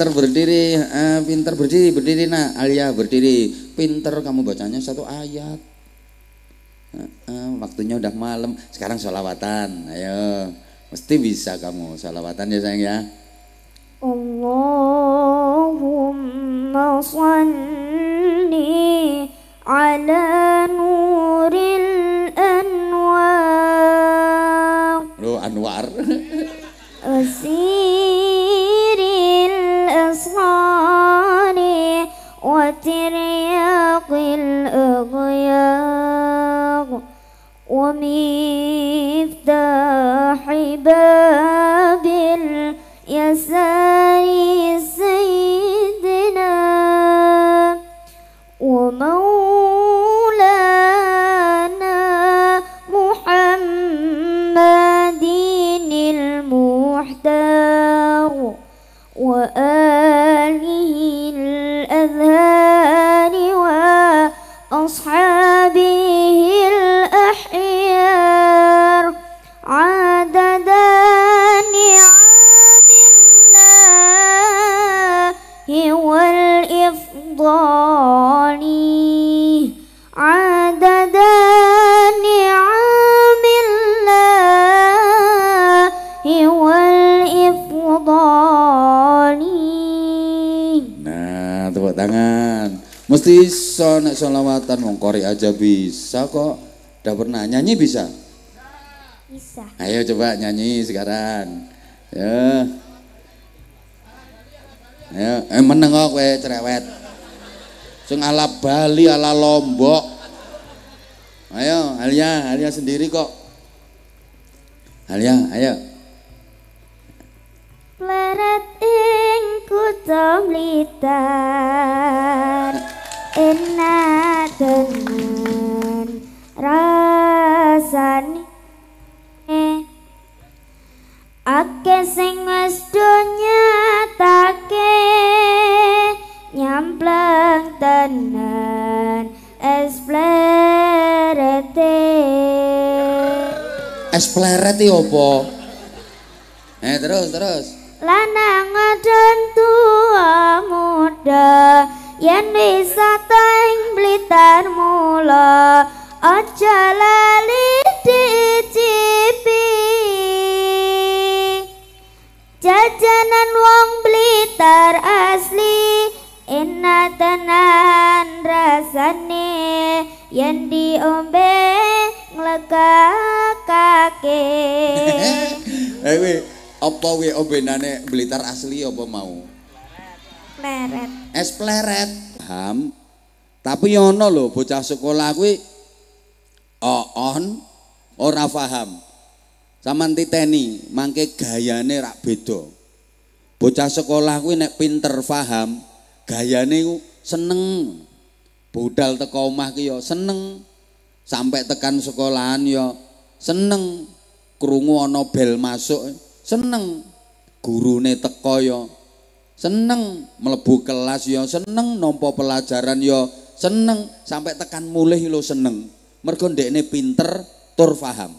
pinter berdiri, eh, pinter berdiri, berdiri nak, Alia berdiri, pinter kamu bacanya satu ayat. Eh, eh, waktunya udah malam, sekarang sholawatan, ayo, mesti bisa kamu sholawatan ya sayang ya. Allahumma salli ala nuril anwar. lo anwar. Usi مفتاح باب اليسار bisa nek selawatan wong kori aja bisa kok. Udah pernah nyanyi bisa? Bisa. Ayo coba nyanyi sekarang. Ya. Ya, eh meneng kok kowe cerewet. Sing ala Bali, ala Lombok. Ayo, Alia, Alia sendiri kok. Alia, ayo. Pleret ing kutom Ake sing wis donya take nyampleng tenan esplerete Esplerete opo? Eh terus terus Lanang adon tua muda yen bisa teng blitar mula aja lali dit jajanan wong blitar asli enak tenan rasane yang diombe ngelekakake ewe eh, apa we obenane blitar asli apa mau pleret es pleret ham tapi yono loh bocah sekolah kuwi oon oh, ora paham Saman titeni, mangke gayane rak beda. Bocah sekolah kuwi nek pinter paham, gayane seneng. Budal teko omah ki ya seneng. Sampai tekan sekolahan yo ya seneng. Krungu ana bel masuk seneng. Gurune teko yo ya seneng melebu kelas yo seneng nampa pelajaran yo seneng sampai tekan mulih lo seneng mergo ndekne pinter tur paham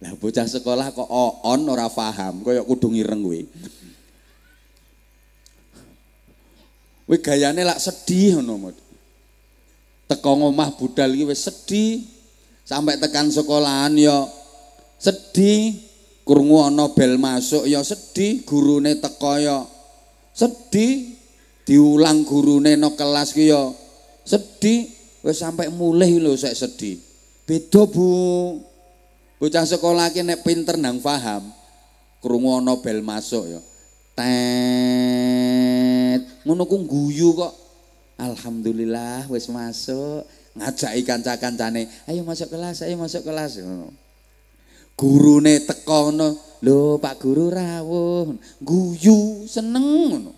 lah bocah sekolah kok on ora paham, koyo kudu ngireng kuwi. Kuwi gayane lak sedih ngono. Teko ngomah budal iki wis sedih. Sampai tekan sekolahan yo ya sedih. Krungu ana bel masuk yo ya sedih, gurune teko yo ya sedih. Diulang gurune no kelas ki sedih. Wis sampai mulih lho sek sedih. Beda, Bu. Bocah sekolah ki nek pinter nang paham, krungu ana bel masuk ya. Tet. Ngono ku guyu kok. Alhamdulillah wis masuk. Ngajaki kanca-kancane, ayo masuk kelas, ayo masuk kelas ngono. Gurune teko ngono, lho Pak Guru rawuh, guyu seneng ngono.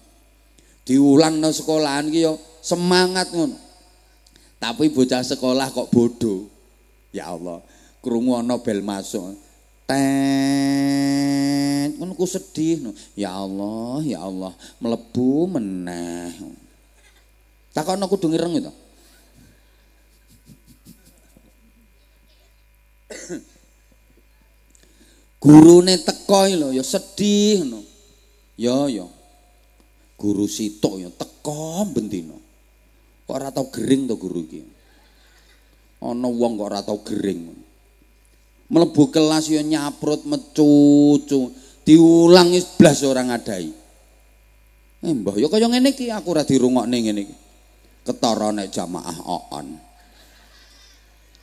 Diulang nang sekolahan ki ya semangat ngono. Tapi bocah sekolah kok bodoh. Ya Allah krungu ana bel masuk. ten, ngono ku sedih. Ya Allah, ya Allah, mlebu meneh. Takono kudu ngireng itu. Gurune teko lho ya sedih ngono. Ya ya. Guru sitok ya teko bendina. Kok ora tau gering to guru iki? Ana wong kok ora tau gering melebu kelas yo nyaprut mecucu diulangi belas orang adai. eh mbah yo kaya ngene iki aku ora dirungokne ngene iki ketara nek jamaah oon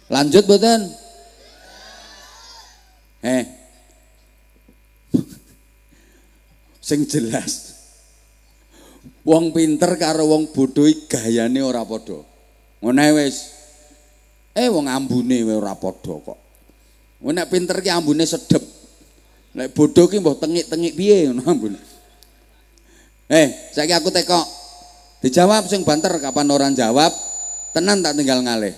lanjut mboten eh sing jelas wong pinter karo wong bodoh gayane ora padha. Ngene wis. Eh wong ambune ora padha kok. Kowe nek pinter ki ambune sedep. Nek bodoh ki mbok tengik-tengik piye ngono ambune. Eh, saiki aku teko, Dijawab sing banter kapan orang jawab, tenan tak tinggal ngalih.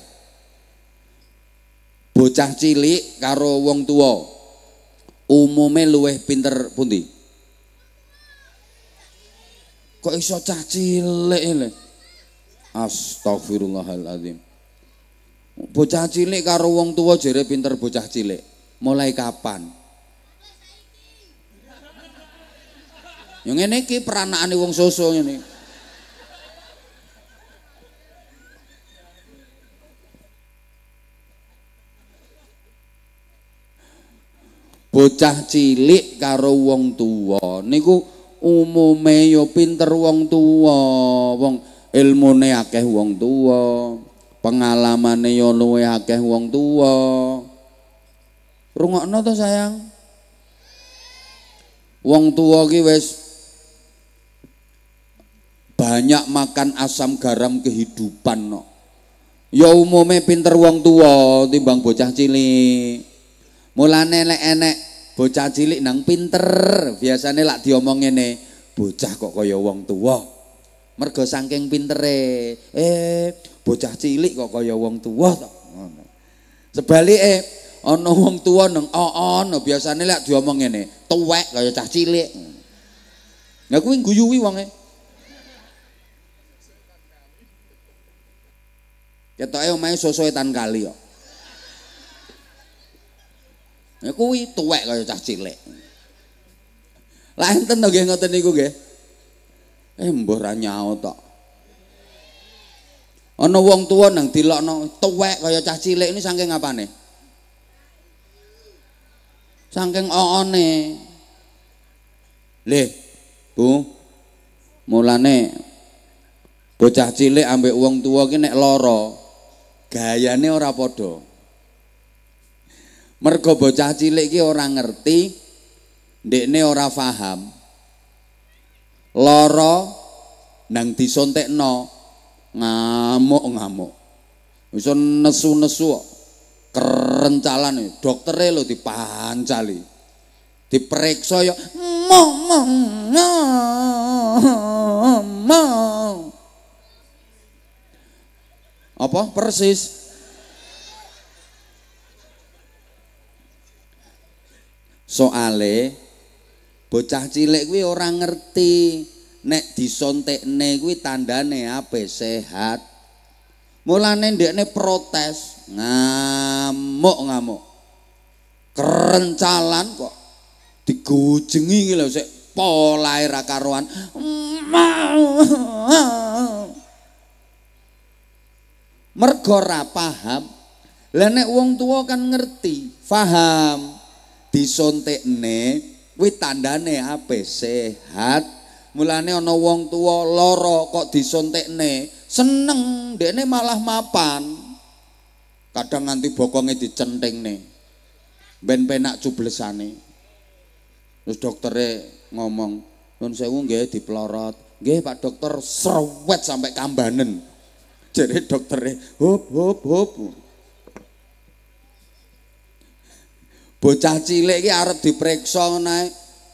Bocah cilik karo wong tua umume luweh pinter pundi? Kok iso cah cilik Astagfirullahaladzim. Bocah cilik karo wong tua jere pinter bocah cilik. Mulai kapan? Yang ini ki peranaan wong soso ini. Bocah cilik karo wong tua niku umume yo pinter wong tua, wong ilmune akeh wong tua pengalamane yo luwe akeh wong tua rungokno to sayang wong tua ki wis banyak makan asam garam kehidupan no. Ya umume pinter wong tua, timbang bocah cilik. Mulane lek enek bocah cilik nang pinter, biasanya lak diomong ngene, bocah kok kaya wong tua, Mergo saking pintere. Eh, bocah cilik kok kaya wong tua to. sebalike ana wong tua nang oon biasane lek diomong ngene tuwek kaya cah cilik ya kuwi guyuwi wonge ketoke omahe sosoe tan kali kok ya kuwi tuwek kaya cah cilik lah enten to nggih ngoten niku nggih eh mbuh ra nyaot tok ono wong tua nang dilokno tuwek kaya cah cilik ini saking ngapane? Saking oone. Lih, Bu. Mulane bocah cilik ambek wong tua ki nek lara gayane ora padha. Mergo bocah cilik ki ora ngerti, ndekne ora paham. Lara nang disontekno ngamuk-ngamuk. Bisa nesu-nesu Kerencalan dokternya lo dipancali. Diperiksa ya apa persis soale bocah cilik kuwi orang ngerti nek disontekne tanda tandane apa sehat. Mulane neng protes, ngamuk-ngamuk. Kerencalan kok digujengi iki lho sik raka ra karuan. paham. lenek wong tua kan ngerti, faham. paham. Disontekne kuwi tandane apa sehat. Mulane ana wong tua loro kok disuntikne, seneng dekne malah mapan. Kadang nganti bokonge dicentingne. Ben penak cublesane. Terus dokternya ngomong, "Nun sewu nggih diplorot." Nggih Pak Dokter srewet sampai kambanen. Jadi dokternya "Hop hop hop." Bocah cilik iki arep diperiksa nae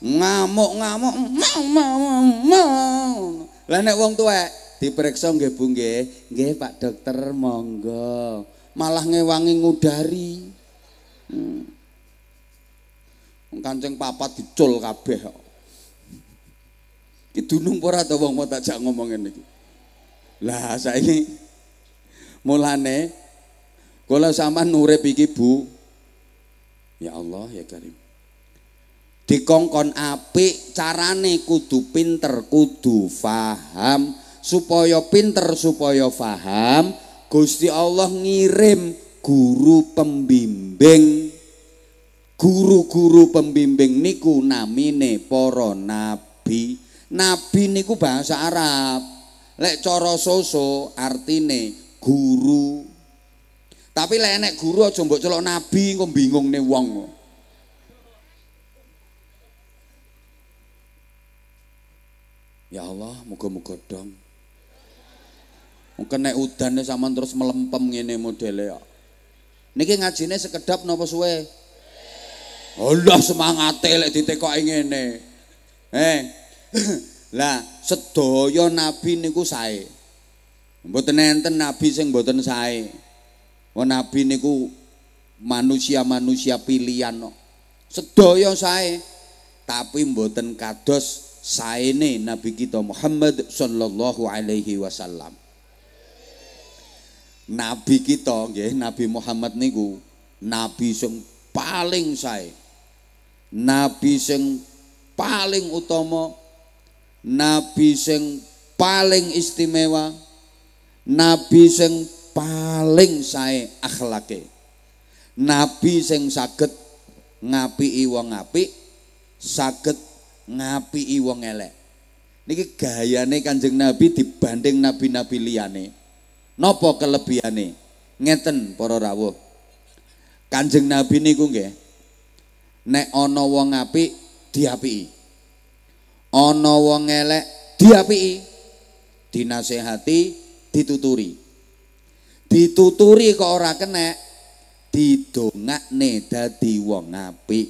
ngamuk ngamuk mau mau mau lah nek wong tua diperiksa nggih Bu nggih nggih Pak dokter monggo malah ngewangi ngudari hmm. kanceng papa dicul kabeh kok dunung ora to wong mau takjak ngomong ngene iki lah saiki mulane kula sampean urip iki Bu ya Allah ya Karim dikongkon api carane kudu pinter kudu faham supaya pinter supaya faham Gusti Allah ngirim guru pembimbing guru-guru pembimbing niku namine para nabi nabi niku bahasa Arab lek cara soso artine guru tapi lek enek guru aja mbok celok nabi bingung nih wong Ya Allah, muga-muga dong. Mungkin nek deh sampean terus melempem ngene modelnya. kok. Niki ngajine sekedap nopo suwe? Allah semangat lek ditekoki ngene. Eh. Lah, sedaya nabi niku sae. Mboten enten nabi sing mboten sae. Wong oh, nabi niku manusia-manusia pilihan kok. Sedaya sae. Tapi mboten kados saene Nabi kita Muhammad sallallahu alaihi wasallam. Nabi kita nggih Nabi Muhammad niku nabi sing paling sae. Nabi sing paling utama, nabi sing paling istimewa, nabi sing paling sae akhlake. Nabi sing saged ngapi wong apik, saged ngapiki wong elek. Niki gayane Kanjeng Nabi dibanding nabi-nabi liyane. Napa kelebihane? Ngeten para rawuh. Kanjeng Nabi niku nggih nek ana wong apik diapiki. Ana wong elek diapiki. Dinasehati, dituturi. Dituturi kok ora kenek, didongakne dadi wong apik.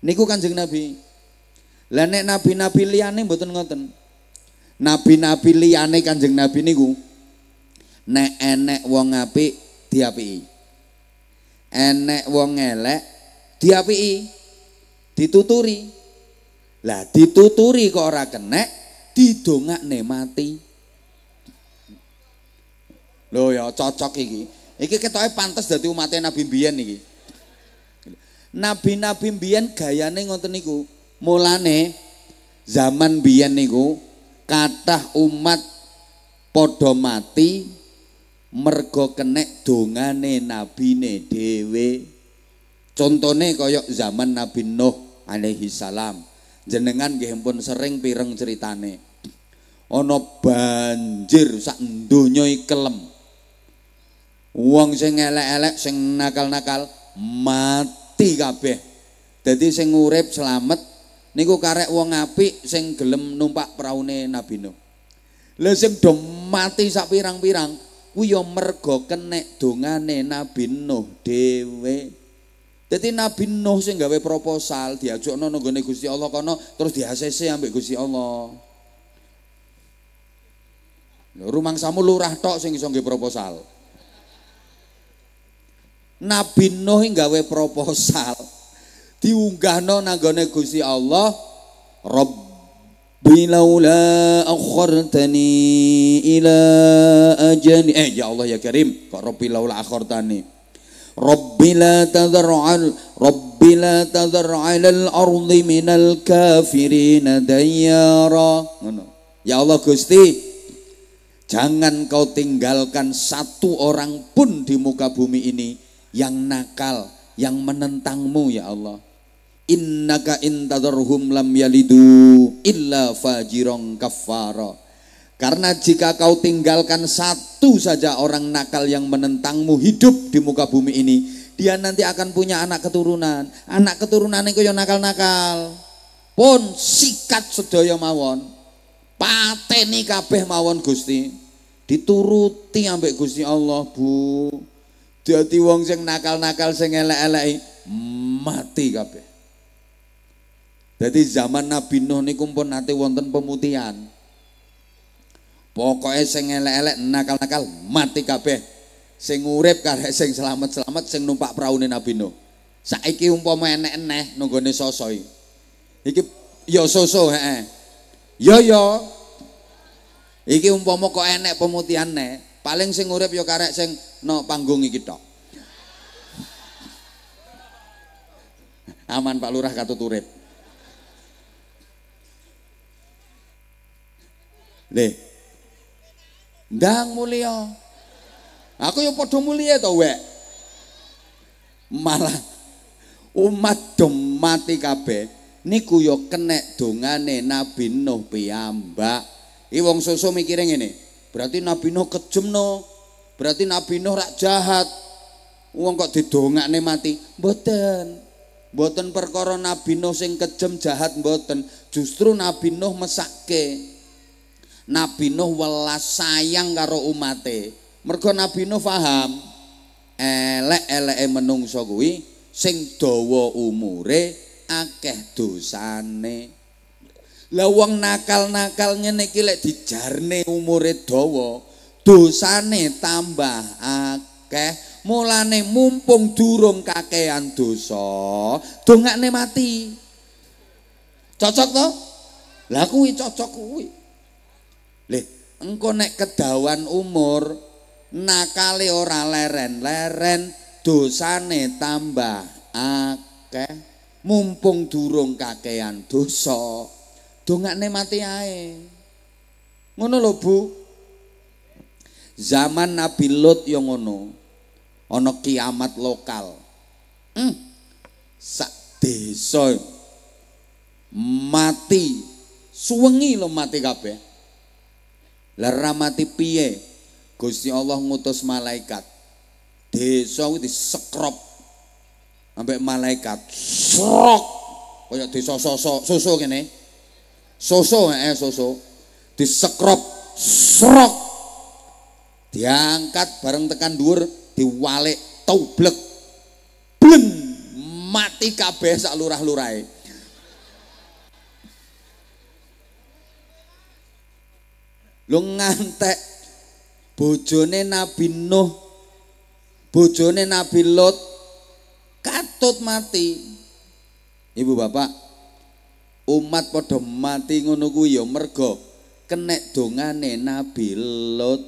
Niku Kanjeng Nabi. Lah nek nabi-nabi liyane mboten ngoten. Nabi-nabi liyane Kanjeng Nabi niku nek enek wong apik diapiki. Enek wong elek diapiki, dituturi. Lah dituturi kok ora kenek, didongakne mati. Lho ya cocok iki. Iki ketoke pantes dadi umatnya Nabi mbiyen iki. Nabi-nabi mbiyen gayane ngoten niku. Mulane zaman biyen niku kathah umat padha mati mergo kenek dongane nabine dhewe. Contone koyok zaman Nabi Nuh alaihi salam. Jenengan nggih sereng sering pireng ceritane. Ana banjir sak donya kelem. Wong sing elek-elek sing nakal-nakal mati kabeh. Dadi sing urip selamat niku karek wong apik sing gelem numpak praune Nabi Nuh. Lah sing do mati sak pirang-pirang kuwi ya mergo kenek dongane Nabi Nuh dhewe. Dadi Nabi Nuh sing gawe proposal diajukno nggone Gusti Allah kono terus di ACC ambek Gusti Allah. samu lurah tok sing iso nggih proposal. Nabi Nuh gawe proposal diunggahno nanggone Gusti Allah Rabbi bilaula akhartani ila ajali eh ya Allah ya Karim kok Rabbi bilaula akhartani Rabbi la tadhar al Rabbi la tadhar al ardi minal kafirin dayyara ngono ya Allah Gusti jangan kau tinggalkan satu orang pun di muka bumi ini yang nakal yang menentangmu ya Allah innaka intadharhum lam yalidu illa fajirong kafara karena jika kau tinggalkan satu saja orang nakal yang menentangmu hidup di muka bumi ini dia nanti akan punya anak keturunan anak keturunan itu yang nakal-nakal pun sikat sedaya mawon pateni kabeh mawon Gusti dituruti ambek Gusti Allah Bu jadi wong sing nakal-nakal sing elek elek mati kabeh jadi zaman Nabi Nuh niku pun nanti wonten pemutihan. Pokoknya sing elek-elek nakal-nakal mati kabeh. Sing urip karek sing selamat-selamat sing numpak praune Nabi Nuh. Saiki umpama enek-enek nunggone soso iki. yo ya soso heeh. yo. Ya, yo. Ya. Iki umpama kok enek pemutihan nek, paling sing urip ya karek sing no panggung iki tok. Aman Pak Lurah katut urip. Lih. Ndang mulia. Aku yang padha mulia tau wek. Malah umat do mati kabeh. Niku yo kene dongane Nabi Nuh piyambak. iwong wong susu mikire Berarti Nabi Nuh kejem no. Berarti Nabi Nuh rak jahat. uang kok didongakne mati. boten boten perkara Nabi Nuh sing kejem jahat boten Justru Nabi Nuh mesake. Nabi Nuh welas sayang karo umate. Mergo Nabi Nuh paham elek-eleke menungso kuwi sing dawa umure akeh dosane. Lah wong nakal-nakal ngene iki lek dijarne umure dawa, dosane tambah akeh. Mulane mumpung durung kakean dosa, dongakne mati. Cocok to? Lah kuwi cocok kuwi. Lih, engko nek kedawan umur nakale ora leren-leren dosane tambah akeh mumpung durung kakean dosa dongakne mati ae ngono lho Bu zaman Nabi Lut yo ya ngono ana kiamat lokal hmm. sak desa mati suwengi lo mati kabeh lah piye? Gusti Allah ngutus malaikat. Desa kuwi disekrop Sampai malaikat. Srok. Kaya desa soso, soso kene. Soso eh soso. Disekrop srok. Diangkat bareng tekan dur diwalik taublek. blen, mati kabeh sak lurah-lurahe. Lu ngantek bojone Nabi Nuh, bojone Nabi Lot katut mati. Ibu bapak, umat padha mati ngono kuwi ya mergo kenek dongane Nabi Lot.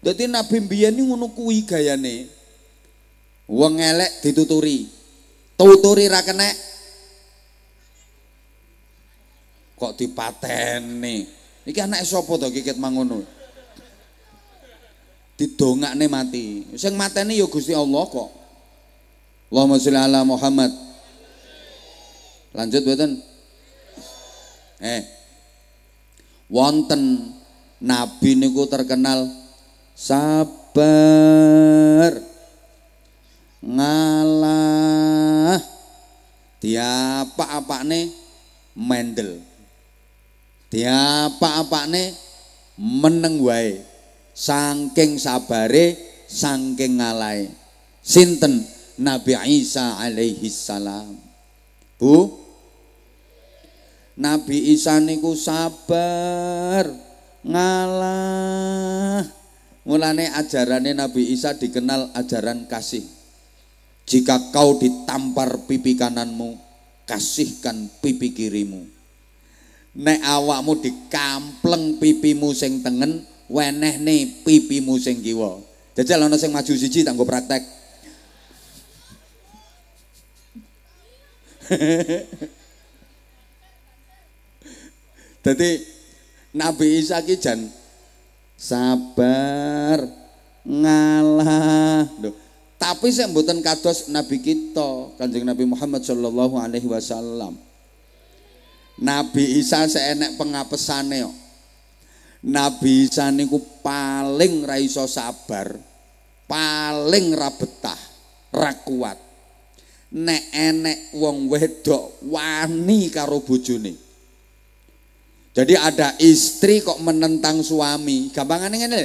jadi Nabi mbiyen ngono kuwi gayane. Wong elek dituturi. Tuturi ra kenek. Kok dipateni? Iki anake sapa to kikit mangono? nih mati. Sing mati nih ya Gusti Allah kok. Allahumma sholli ala Muhammad. Lanjut mboten? Eh. Wonten nabi niku terkenal sabar ngalah diapa nih mendel apa nih meneng wae saking sabare saking ngalai. sinten Nabi Isa alaihi salam Bu Nabi Isa niku sabar ngalah mulane ajarannya Nabi Isa dikenal ajaran kasih jika kau ditampar pipi kananmu kasihkan pipi kirimu nek awakmu dikampleng pipimu sing tengen weneh nih pipimu sing kiwa jajal ana sing maju siji tanggo praktek Jadi Nabi Isa ki jan sabar ngalah Duh. tapi saya mboten kados Nabi kita Kanjeng Nabi Muhammad sallallahu alaihi wasallam Nabi Isa seenek pengapesan yo. Nabi Isa niku paling raiso sabar, paling ra betah, ra Nek enek wong wedok wani karo bojone. Jadi ada istri kok menentang suami, gampangane ngene.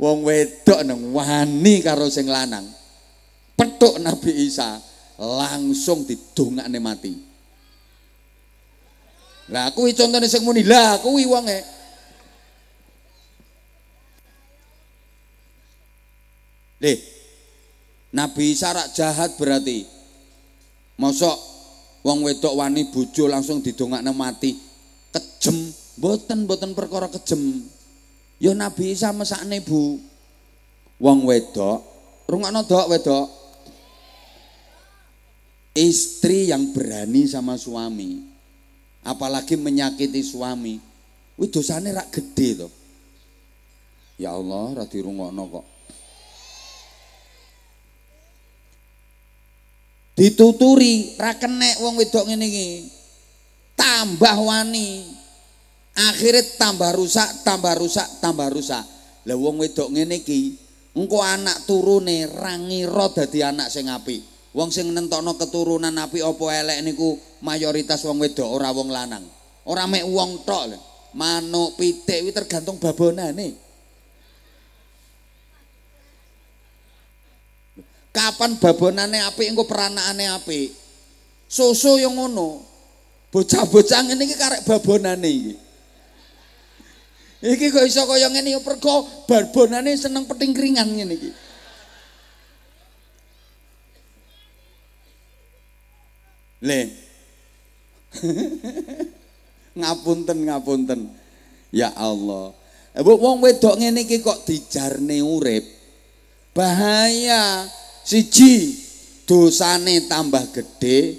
Wong wedok nang wani karo sing lanang. Petuk Nabi Isa langsung didongakne mati. Lah kuwi contone sing muni, lah kuwi wonge. Lih. Nabi Isa jahat berarti. Mosok wong wedok wani bojo langsung didongakne mati. Kejem, boten boten perkara kejem. Ya Nabi Isa mesakne Bu. Wong wedok, rungokno dok wedok. Istri yang berani sama suami apalagi menyakiti suami. Wih dosanya rak gede tuh. Ya Allah, ra dirungokno kok. Dituturi rak kenek wong wedok ngene iki. Tambah wani. Akhirnya tambah rusak, tambah rusak, tambah rusak. Lah wong wedok ngene iki, engko anak turune rangi roda dadi anak sing apik. Wong sing nentokno keturunan api opo elek niku mayoritas wong wedok ora wong lanang. Ora mek wong tok. Manuk pitik wi tergantung babonane. Kapan babonane apik engko peranakane apik. Susu yang ngono. Bocah-bocah ini iki karek babonane iki. Iki kok iso kaya ngene yo pergo babonane seneng peting keringan ngene iki. Le. ngapunten ngapunten. Ya Allah. Eh, bu wong wedok ngene iki kok dijarne urip. Bahaya. Siji, dosane tambah gede,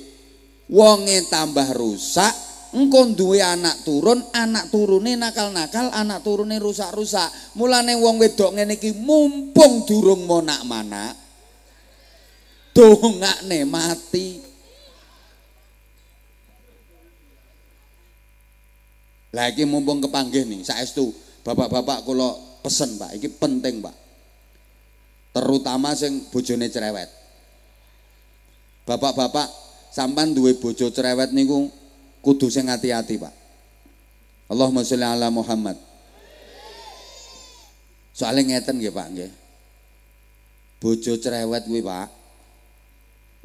wonge tambah rusak, engko duwe anak turun, anak turune nakal-nakal, anak turune rusak-rusak. Mulane wong wedok ngene iki mumpung durung monak-manak, dongakne mati. Lah iki mumpung kepanggih nih saya saestu bapak-bapak kalau pesen Pak, iki penting Pak. Terutama sing bojone cerewet. Bapak-bapak sampan duwe bojo cerewet niku kudu sing hati-hati Pak. Allahumma sholli ala Muhammad. Soalnya ngeten nggih Pak nggih. Bojo cerewet kuwi Pak.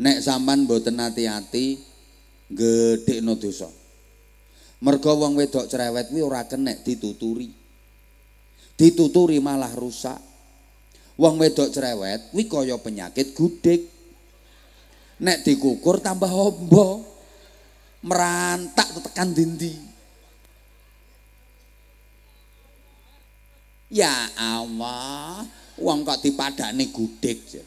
Nek sampan mboten hati-hati gedhekno dosa. Mergo wong wedok cerewet kuwi ora kenek dituturi. Dituturi malah rusak. Wong wedok cerewet kuwi kaya penyakit gudik. Nek dikukur tambah ombo. Merantak tetekan dindi. Ya Allah, wong kok dipadani gudik. Ya?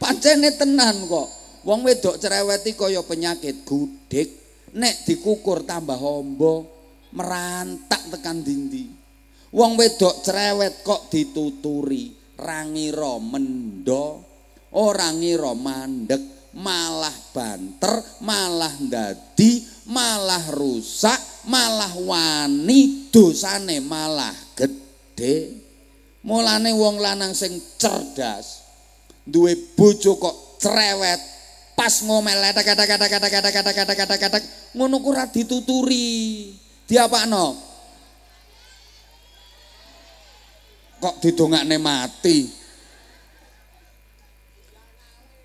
Pancene tenan kok. Wong wedok cerewet iki kaya penyakit gudik nek dikukur tambah hombo merantak tekan dindi wong wedok cerewet kok dituturi rangira mendo ora ngira mandek malah banter malah dadi malah rusak malah wani dosane malah gede mulane wong lanang sing cerdas duwe bojo kok cerewet Pas ngomel letek kata kata kata kata kata kata kata kata ngono ku ra dituturi. No, Kok didongakne mati?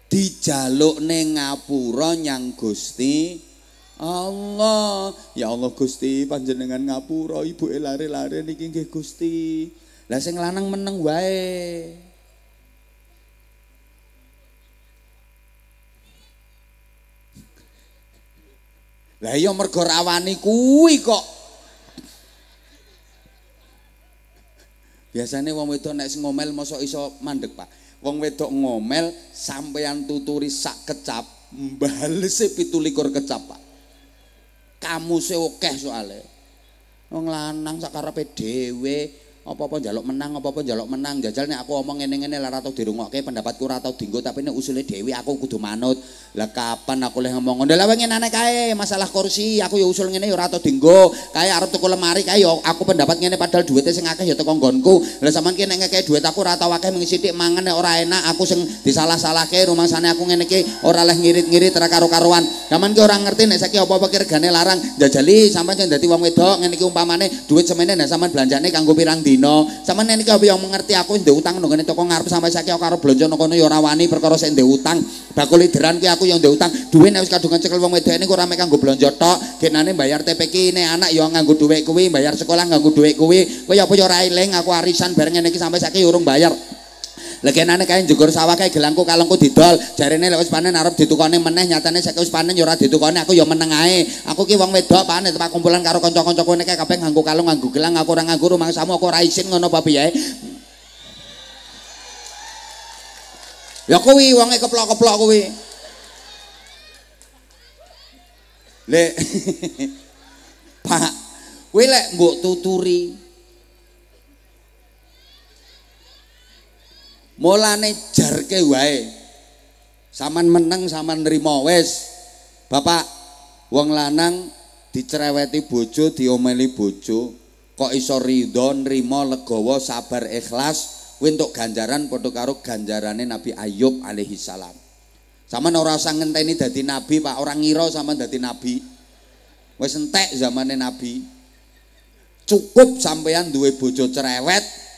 dijalukne ngapura nyang Gusti Allah. Ya Allah Gusti, panjenengan ngapura ibu lare-lare niki Gusti. Lah sing lanang meneng wae. Lah iya mergo rawani kuwi kok. Biasane wong wedok nek sing ngomel mosok iso mandek, Pak. Wong wedok ngomel sampeyan tuturi sak kecap, mbalese 17 kecap, Pak. Kamu se akeh soalnya. Wong lanang sak karepe dhewe apa-apa jaluk menang, apa-apa jaluk menang. Jajal nih aku omong ini ini lah ratau tau dirungokke, pendapatku ratau Dinggo. tapi ini usulnya Dewi. aku kudu manut. Lah kapan aku leh ngomong udah Lah ngene aneh kae, masalah kursi, aku ya usul ini ya ratau tau dienggo. Kae arep tuku lemari kae ya aku pendapat ini padahal duitnya sing akeh ya teko nggonku. Lah sama ini nek duit aku ratau tau mengisi mengisitik mangan ya orang enak, aku sing disalah salah rumah sana aku ngene ke ora leh ngirit-ngirit ra karu karuan Sampean ke orang ngerti nih saki apa-apa ki larang. Jajali sampai jadi dadi wong wedok ngene ke umpamane duit semene nek sama belanjanya kanggo pirang di dina. sama nek kowe yang mengerti aku yang utang nang ngene toko ngarep sampai saiki aku karo belanja nang kono ya wani perkara sing ndek utang. Bakul deran ki aku yang ndek utang. duit nek wis kadung cekel wong wedok ini ora mek gue blonjo tok. Genane bayar TPK ini anak yang nganggo duit kui, bayar sekolah nganggo duit kui, Kowe ya apa ya ora leng, aku arisan bareng nenek sampai sakit ya urung bayar. lagi nane kayak jugur sawah kayak gelangku kalengku didol jari ini lewat panen arab ditukone meneh nyatane saya kus panen jurat ditukone aku yo meneng aye aku ki wong wedok panen tempat kumpulan karo kconco kconco kene kayak kapeng ngangguk kalung ngangguk gelang aku orang ngangguk rumah samu aku raisin ngono babi ya ya kuwi wongnya keplok keplok kuwi le pak kuwi lek mbok tuturi Mulane jarke wae. Saman meneng saman nrimo wes Bapak wong lanang dicereweti bojo, diomeli bojo, kok iso ridho, nrimo, legowo, sabar, ikhlas, untuk ganjaran padha karo ganjarane Nabi Ayub alaihi salam. Saman ora usah ngenteni dadi nabi, Pak, orang ngira sama dadi nabi. Wis entek zamane nabi. Cukup sampean duwe bojo cerewet,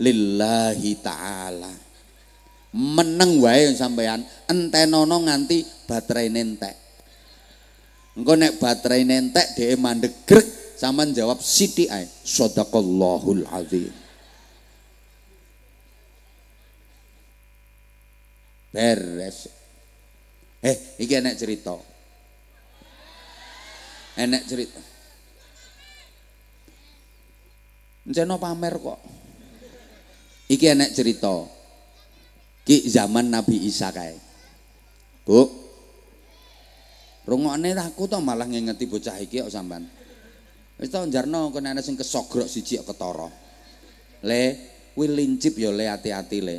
lillahi taala. Meneng wae sampean, entenono nganti baterai nentek. Engko nek baterai nentek dhewe mandeg grek sampean jawab siti ae. sadaqallahul azim. Beres. Eh, iki enek cerita. Enek cerita. Jeno pamer kok. Iki enek cerita. Ki zaman Nabi Isa kae. Bu. Rungokne aku to malah ngingeti bocah iki kok sampean. Wis to njarno kene ana sing kesogrok siji kok ketara. Le, kuwi lincip ya le ati-ati le.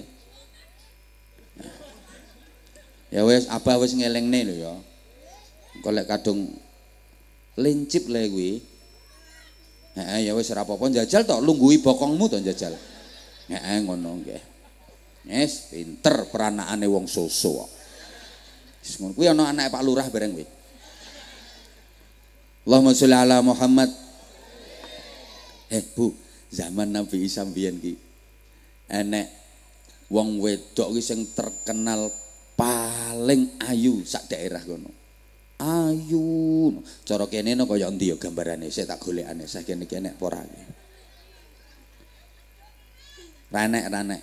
Ya wis abah wis ngelingne lho ya. Engko lek kadung lincip le kuwi. Heeh ya wis ora apa-apa jajal to, lungguhi bokongmu to jajal. Heeh ngono nggih. Yes, pinter peranakane wong soso kok. Wis ngono kuwi Pak Lurah bareng Allahumma sholli ala Muhammad. Eh Bu, zaman Nabi Isa mbiyen ki enek wong wedok ki sing terkenal paling ayu sak daerah kono. Ayu. Cara kene no kaya endi ya gambarane? Saya tak golekane. Saya kene kene apa ora. Ranek-ranek.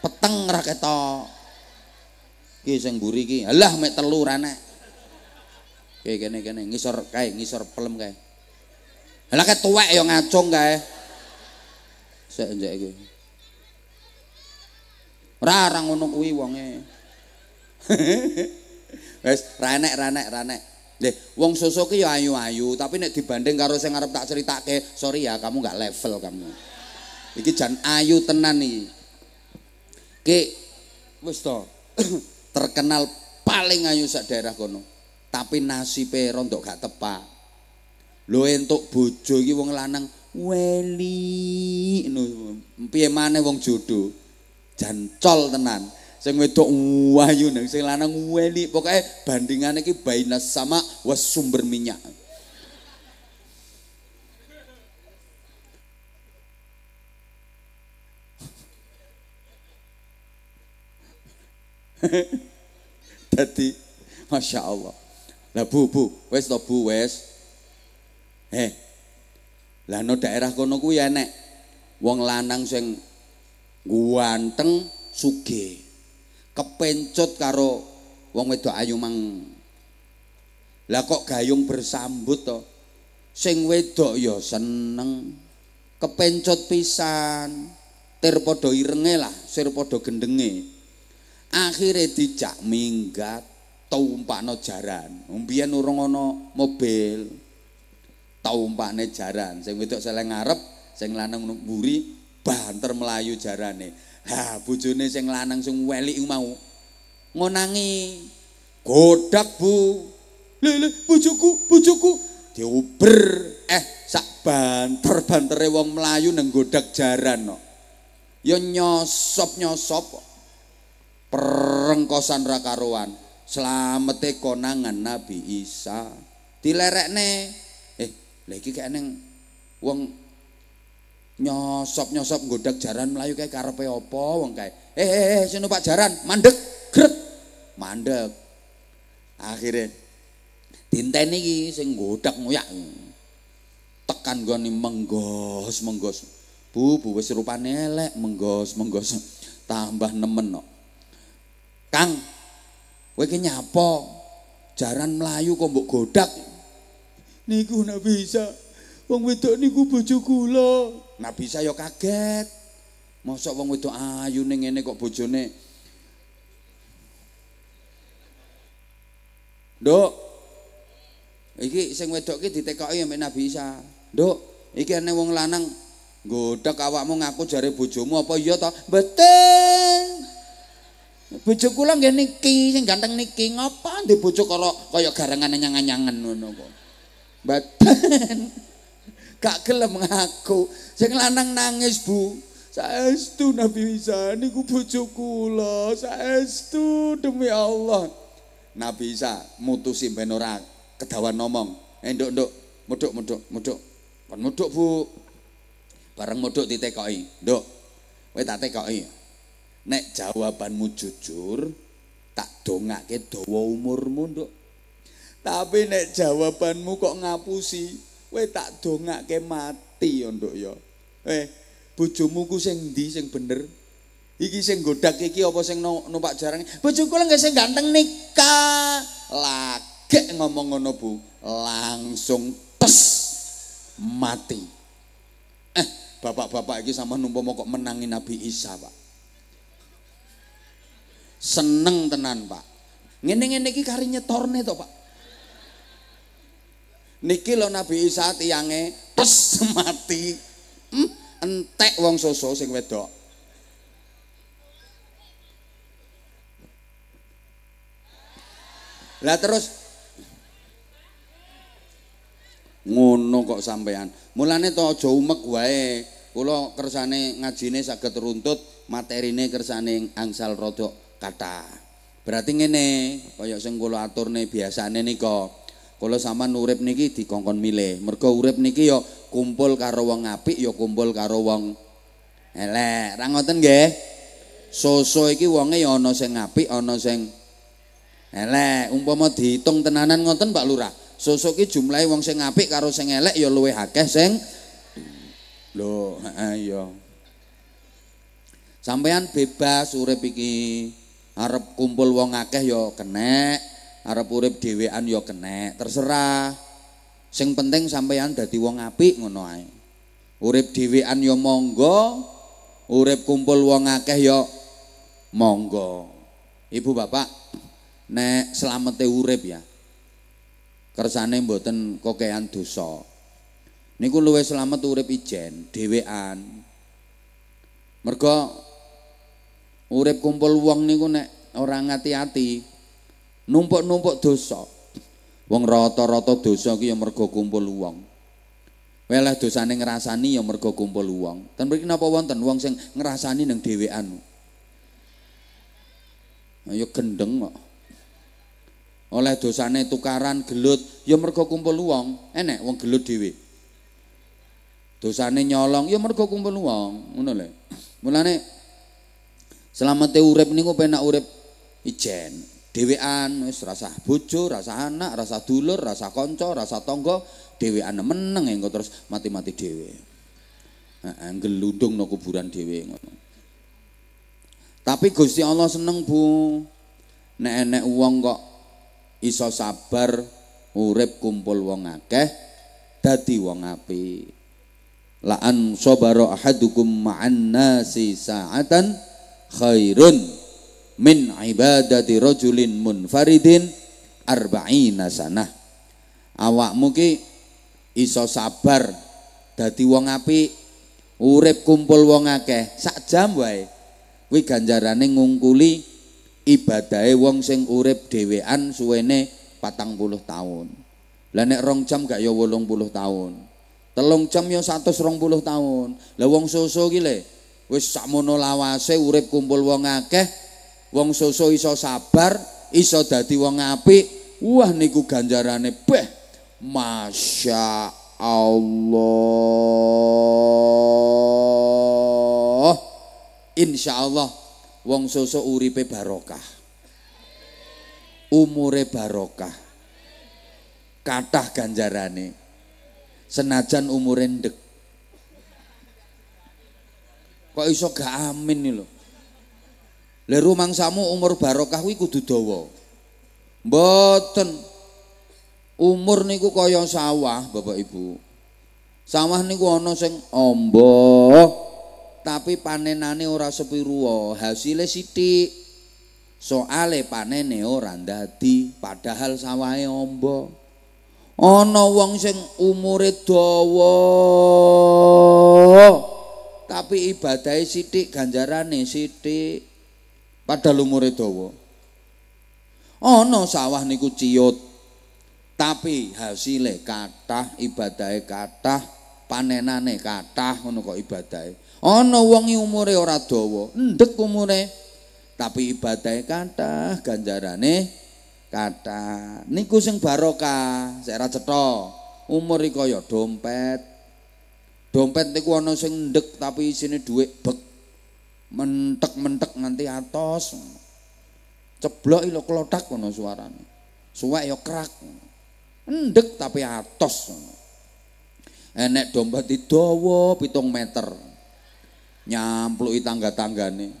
Peteng ra ketok. Ki sing mburi ki. Alah mek telu ranek. Ki kene kene ngisor kae, ngisor pelem kae. Lah kae tuwek ya ngacung kae. Sik njek rarang Ora ora ngono kuwi wonge. Wes ranek ranek ranek. deh, wong sosok ki ya ayu-ayu, tapi nek dibanding karo sing arep tak cerita ke, sorry ya, kamu gak level kamu. Iki jan ayu tenan nih, Ki wis to. Terkenal paling ayu sak daerah kono. Tapi nasibe rondo gak tepat. Lho entuk bojo iki wong lanang weli ngono. Piye maneh wong jodoh. Jan col tenan. sing wedok wahyu iya, nang sing lanang weli pokoke bandingane iki baina sama was sumber minyak Dadi Masya Allah. Lah bu, bu, wes to bu, wes. Eh, lah no daerah kono ya nek wong lanang sing guanteng suge Kepencut karo wong wedok ayu mang. Lah kok gayung bersambut to? Sing wedok yo ya seneng. Kepencut pisan. Tir padha irenge lah, gendenge akhirnya dijak minggat tau no jaran umpian urung ana mobil tau ne jaran sing wedok seleng ngarep sing lanang buri banter melayu jarane ha bujune sing lanang sing weli mau ngonangi godak bu lele bujuku bujuku diuber eh sak banter-bantere wong melayu neng godak jaran no. ya nyosop-nyosop perengkosan rakaruan selamat konangan Nabi Isa dilerek nih eh lagi kayak neng wong nyosop nyosop godak jaran melayu kayak karpe apa. wong kayak eh eh eh sini pak jaran mandek kret mandek akhirnya tinta nih sing godak nguyak tekan goni menggos menggos bu bu serupa nelek menggos menggos tambah nemen no. Kang, kowe iki nyapa? Jaran mlayu kok mbok godhak. Niku nek bisa wong wedok niku bojo kula. Nek bisa ya kaget. Mosok wong wedok ayu ning ngene kok bojone. Nduk. Iki sing wedok iki ditekoki ya Nabi Isa. Nduk, iki ana wong lanang godhak awakmu ngaku jare bojomu apa iya to? Betul. Bojo kula nggih niki sing ganteng niki ngapa ndek bojo karo kaya garengan nyang-nyangen ngono kok. Mboten. Gak gelem ngaku. Sing lanang nangis, Bu. Saestu Nabi Isa niku bojo kula. Saestu demi Allah. Nabi Isa mutusi ben ora kedawan ngomong. Enduk-enduk, eh, muduk-muduk, muduk. Pan muduk, Bu. Bareng muduk ditekoki. Nduk. Kowe tak tekoki. Nek jawabanmu jujur, tak dongake dawa umurmu, Nduk. Tapi nek jawabanmu kok ngapusi, kowe tak dongake mati ya, Nduk ya. Eh, bojomu ku sing ndi sing bener? Iki sing godak iki apa sing numpak jarang? Bojoku lek sing ganteng nikah. Lagek ngomong ngono, Bu. Langsung tes mati. Eh, bapak-bapak iki sama numpa kok menangi Nabi Isa, Pak. seneng tenan pak ngene ngene iki kari nyetorne to pak niki lo nabi isa tiange pes mati hmm? entek wong soso sing wedok lah terus ngono kok sampean mulane to aja umek wae kula kersane ngajine saged runtut materine kersane angsal rodok kata. Berarti ngene, kaya sing kula aturne biasane nika. Kula sampean urip niki dikongkon milih. Mergo urip niki ya kumpul karo wong apik ya kumpul karo wong elek. Ra ngoten nggih? Soso iki wonge ya ana sing apik, ana sing elek. Umpama diitung tenanan ngoten Pak Lurah. Soso iki jumlahe wong sing apik karo sing elek ya luwih akeh sing Lho, heeh iya. Sampean bebas urip iki. Arep kumpul wong akeh yo ya kenek, arep urip dhewean yo ya kenek, terserah. Sing penting sampeyan dadi wong apik ngono ae. Urip dhewean yo ya monggo, urip kumpul wong akeh yo monggo. Ibu bapak, nek selamete urip ya. Kersane mboten kokean dosa. Niku luwih slamet urip ijen dhewean. Mergo Urip kumpul wong niku nek ora ngati-ati numpuk-numpuk dosa. Wong rata-rata dosa iki ya mergo kumpul wong. Weleh dosane ngrasani ya mergo kumpul wong. Ten mriki napa wonten wong sing ngrasani nang dhewean. Ayo ya gendeng kok. Oleh dosane tukaran gelut ya mergo kumpul wong. Enek wong gelut dhewe. Dosane nyolong ya mergo kumpul wong, ngono lho. Mulane Selamat ya urip niku penak urep ijen, dhewean wis rasa bojo, rasa anak, rasa dulur, rasa konco rasa tangga, dhewean meneng engko terus mati-mati dhewe. Heeh, gelundung no kuburan ngono. Tapi Gusti Allah seneng, Bu. Nek enek wong kok iso sabar urip kumpul wong akeh dadi wong api, laan an sabara ahadukum ma'an nasi sa'atan khairun min ibadati rajulin munfaridin arba'ina sanah. Awakmu ki iso sabar dadi wong apik, urip kumpul wong akeh, sak jam wae. Kuwi ganjarane ngungkuli ibadahe wong sing urip dhewean suwene 40 taun. Lah nek rong jam gak ya 80 tahun Telung jam ya 120 taun. Lah wong soso ki le Wis sakmono lawase urip kumpul wong akeh, wong soso iso sabar, iso dadi wong apik. Wah niku ganjarane beh. Masya Allah. Insya Allah wong soso uripe barokah. Umure barokah. Kathah ganjarane. Senajan umure ndek Kok iso gak amin nih lo, Le rumang samu umur barokah wiku dudowo, boten Umur niku kaya sawah, Bapak Ibu. Sawah niku ono sing ombo tapi panenane ora sepiruwa, hasilnya siti, Soale panene ora dadi, padahal sawahe ombo, ono wong sing umure dawa tapi ibadahnya sidik ganjarane sidik pada lumure Oh no sawah niku ciyut tapi hasilnya kata ibadai kata panenane kata ngono kok Oh ana wong umure ora dowo, endhek umure tapi ibadai kata ganjarane kata niku sing barokah sik ra umur kaya dompet Dompet niku ana sing ndek tapi isine dhuwit bek. Mentek-mentek nganti atos. Ceblok lho klothak ngono suarane. Suwek ya krak. Ndek tapi atos. Enek dompet di dawa pitung meter. Nyampluki tangga-tanggane.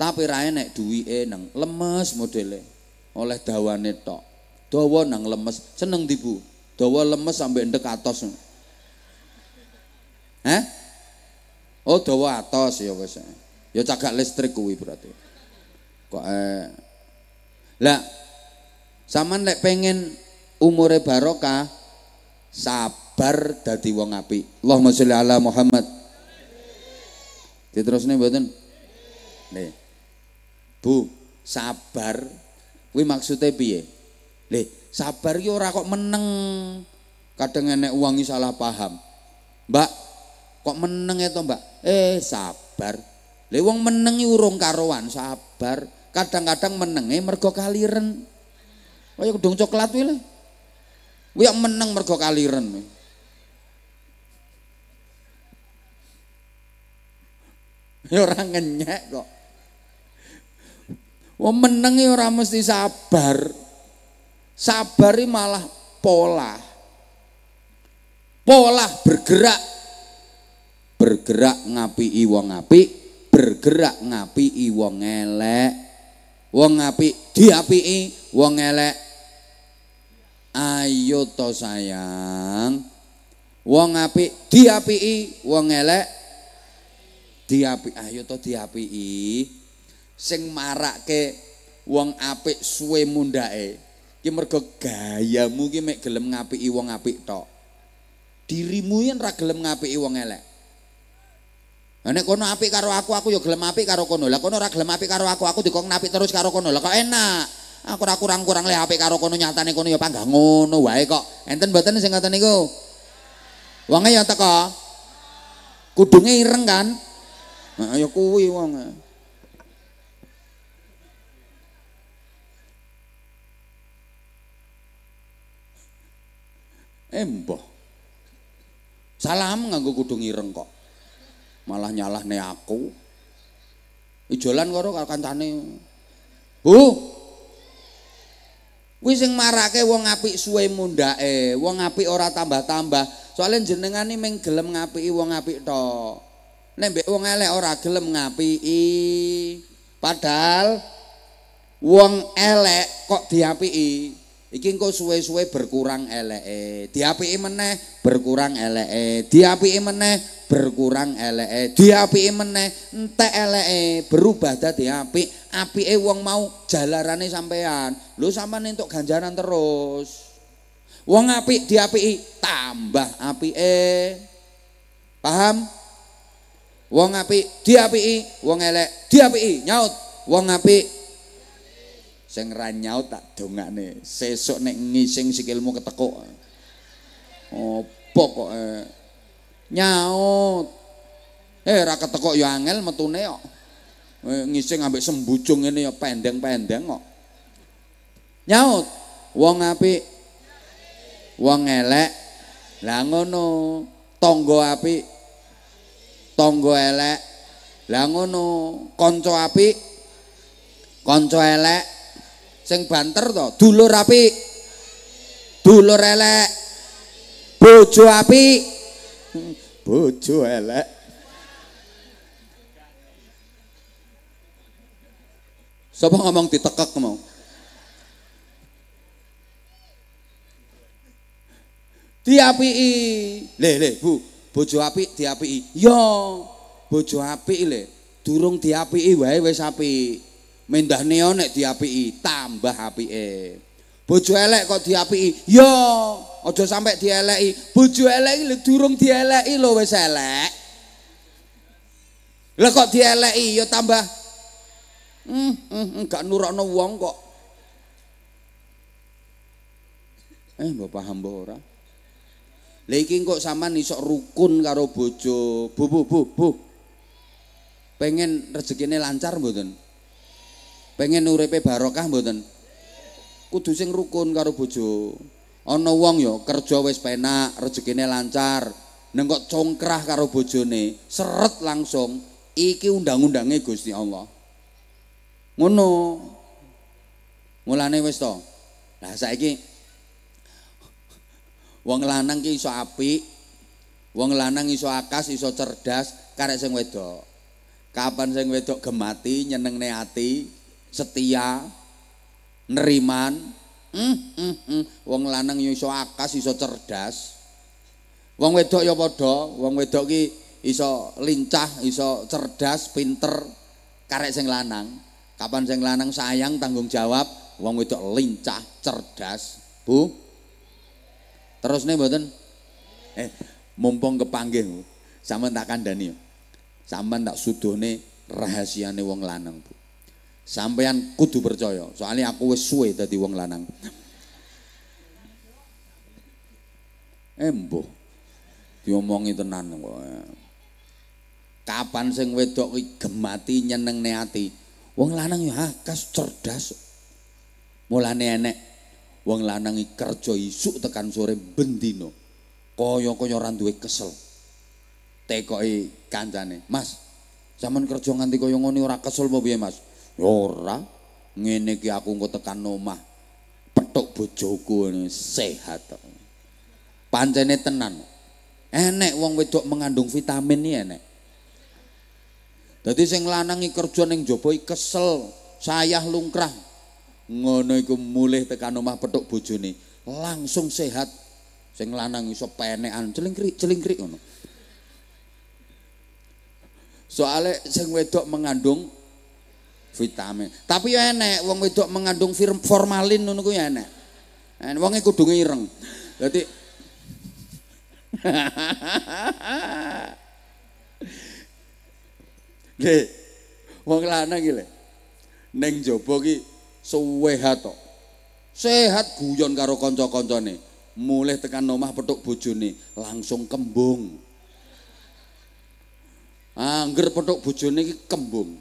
Tapi raya enek duwike nang lemes modele. Oleh dawane tok. Dawa nang lemes, seneng dibu. Dawa lemes sampe ndek atos. Eh? Oh, dawa atos ya wis. Ya cagak listrik kuwi berarti. Kok eh Lah sampean lek pengen umure barokah sabar dadi wong apik. Allahumma sholli ala Muhammad. Diterusne mboten? Nih. Bu, sabar kuwi maksudnya piye? Lih, sabar ki ora kok meneng. Kadang enek uangi salah paham. Mbak, Kok meneng itu ya Mbak? Eh, sabar. lewong menengi urung karuan, sabar. Kadang-kadang menengi mergo kaliren. Kaya dong coklat kuwi lho. meneng mergo kaliren. orang ya ora ngenyek kok. Wong menengi orang mesti sabar. sabari malah pola. Pola bergerak bergerak ngapi wong ngapi, bergerak ngapi wong elek wong ngapi diapi wong elek ayo to sayang wong ngapi diapi wong elek diapi ayo to seng sing ke wong apik suwe mundae, ki mergo gayamu ki mek gelem ngapi wong apik tok dirimu yen ra gelem ngapiki wong elek nek kono apik karo aku, aku yo gelem api karo kono. Lah kono ora gelem apik karo aku, aku dikon napi terus karo kono. Lah kok enak. Aku ora kurang-kurang le apik karo kono nyatane kono yo panggah ngono wae kok. Enten mboten sing ngoten niku. Wonge ya teko. Kudunge ireng kan? Nah, ya kuwi wong. Embo. Salam nganggo kudung ireng kok malah nyalah ne aku. Ijolan karo karo kancane. Bu. Kuwi sing marake wong apik suwe mundake, wong apik ora tambah-tambah. Soalnya jenengan ini meng gelem ngapiki wong apik to Nek wong elek ora gelem ngapiki. Padahal wong elek kok diapiki. Iki engko suwe-suwe berkurang eleke. Diapiki meneh berkurang eleke. Diapiki meneh berkurang eleke diapike meneh entek eleke berubah dadi API apike wong mau jalarane sampean lho sampean entuk ganjaran terus wong apik diapiki tambah apike paham wong API diapiki wong elek diapiki nyaut wong API sing ra nyaut tak dongakne sesuk nek ngising sikilmu ketekuk opo kok eh. nyaut eh ra ketekok ya angel metune kok eh, ngising ambek sembujung ini ya pendeng-pendeng kok nyaut wong apik wong elek lah ngono tanggo apik tangga elek lah ngono kanca apik kanca elek sing banter to dulur apik dulur elek bojo apik bojo elek Sapa ngomong ditekek mau? Diapiki. Le le Bu, bojo api diapiki. Yo, bojo api le. Durung diapiki wae wis apik. Mendahne nek diapiki tambah apike. bojo elek kok diapiki yo aja sampai dieleki bojo elek, le durung dieleki lho wis elek lah kok dieleki yo tambah hmm hmm, hmm gak wong kok eh mbok paham mbok ora lha iki kok sampean iso rukun karo bojo bu bu bu, bu. pengen rezekine lancar mboten pengen uripe barokah mboten kudu sing rukun karo bojo. Ana wong yo ya kerja wis penak, rezekine lancar, neng kok congkrah karo bojone, seret langsung iki undang-undange Gusti Allah. Ngono. Mulane wis to. Lah saiki wong lanang ki iso apik, wong lanang iso akas, iso cerdas, karek sing wedok. Kapan sing wedok gemati, nyenengne ati, setia, neriman hmm, hmm, hmm. wong lanang yo iso akas iso cerdas wong wedok ya padha wong wedok ki iso lincah iso cerdas pinter karek sing lanang kapan sing lanang sayang tanggung jawab wong wedok lincah cerdas bu terus nih mboten eh mumpung kepanggih sampean tak kandhani sampean tak nih rahasia nih wong lanang bu sampeyan kudu percaya, soalnya aku wis suwe dadi wong lanang. Embo. Eh, Diomongi tenan eh. Kapan sing wedok i gemati neng neati? Wong lanang ya kas cerdas. Mulane enek wong lanang kerja isuk tekan sore bendino. Kaya-kaya ora duwe kesel. Tekoki kancane, "Mas, zaman kerja nganti kaya ngene ora kesel apa piye, Mas?" Ora. Ngene iki aku engko tekan omah. Petuk bojoku sehat Pancene tenan. Enek wong wedok mengandung vitamin iki enek. Dadi sing lanang iki kerja ning jaba kesel, sayah lungkrah. Ngono iku mulih tekan omah petuk bojone, langsung sehat. Sing lanang iso penekan celingkrik-celingkrik ngono. Soale sing wedok mengandung vitamin. Tapi ya enek wong wedok mengandung formalin ngono ya enek. uang nah, itu kudu ireng. Jadi, deh wong lana gile, neng jopo ki suwehat to. Sehat guyon karo konco-konco nih, mulai tekan nomah petuk nih, langsung kembung. Ah, angger petuk bucu nih kembung.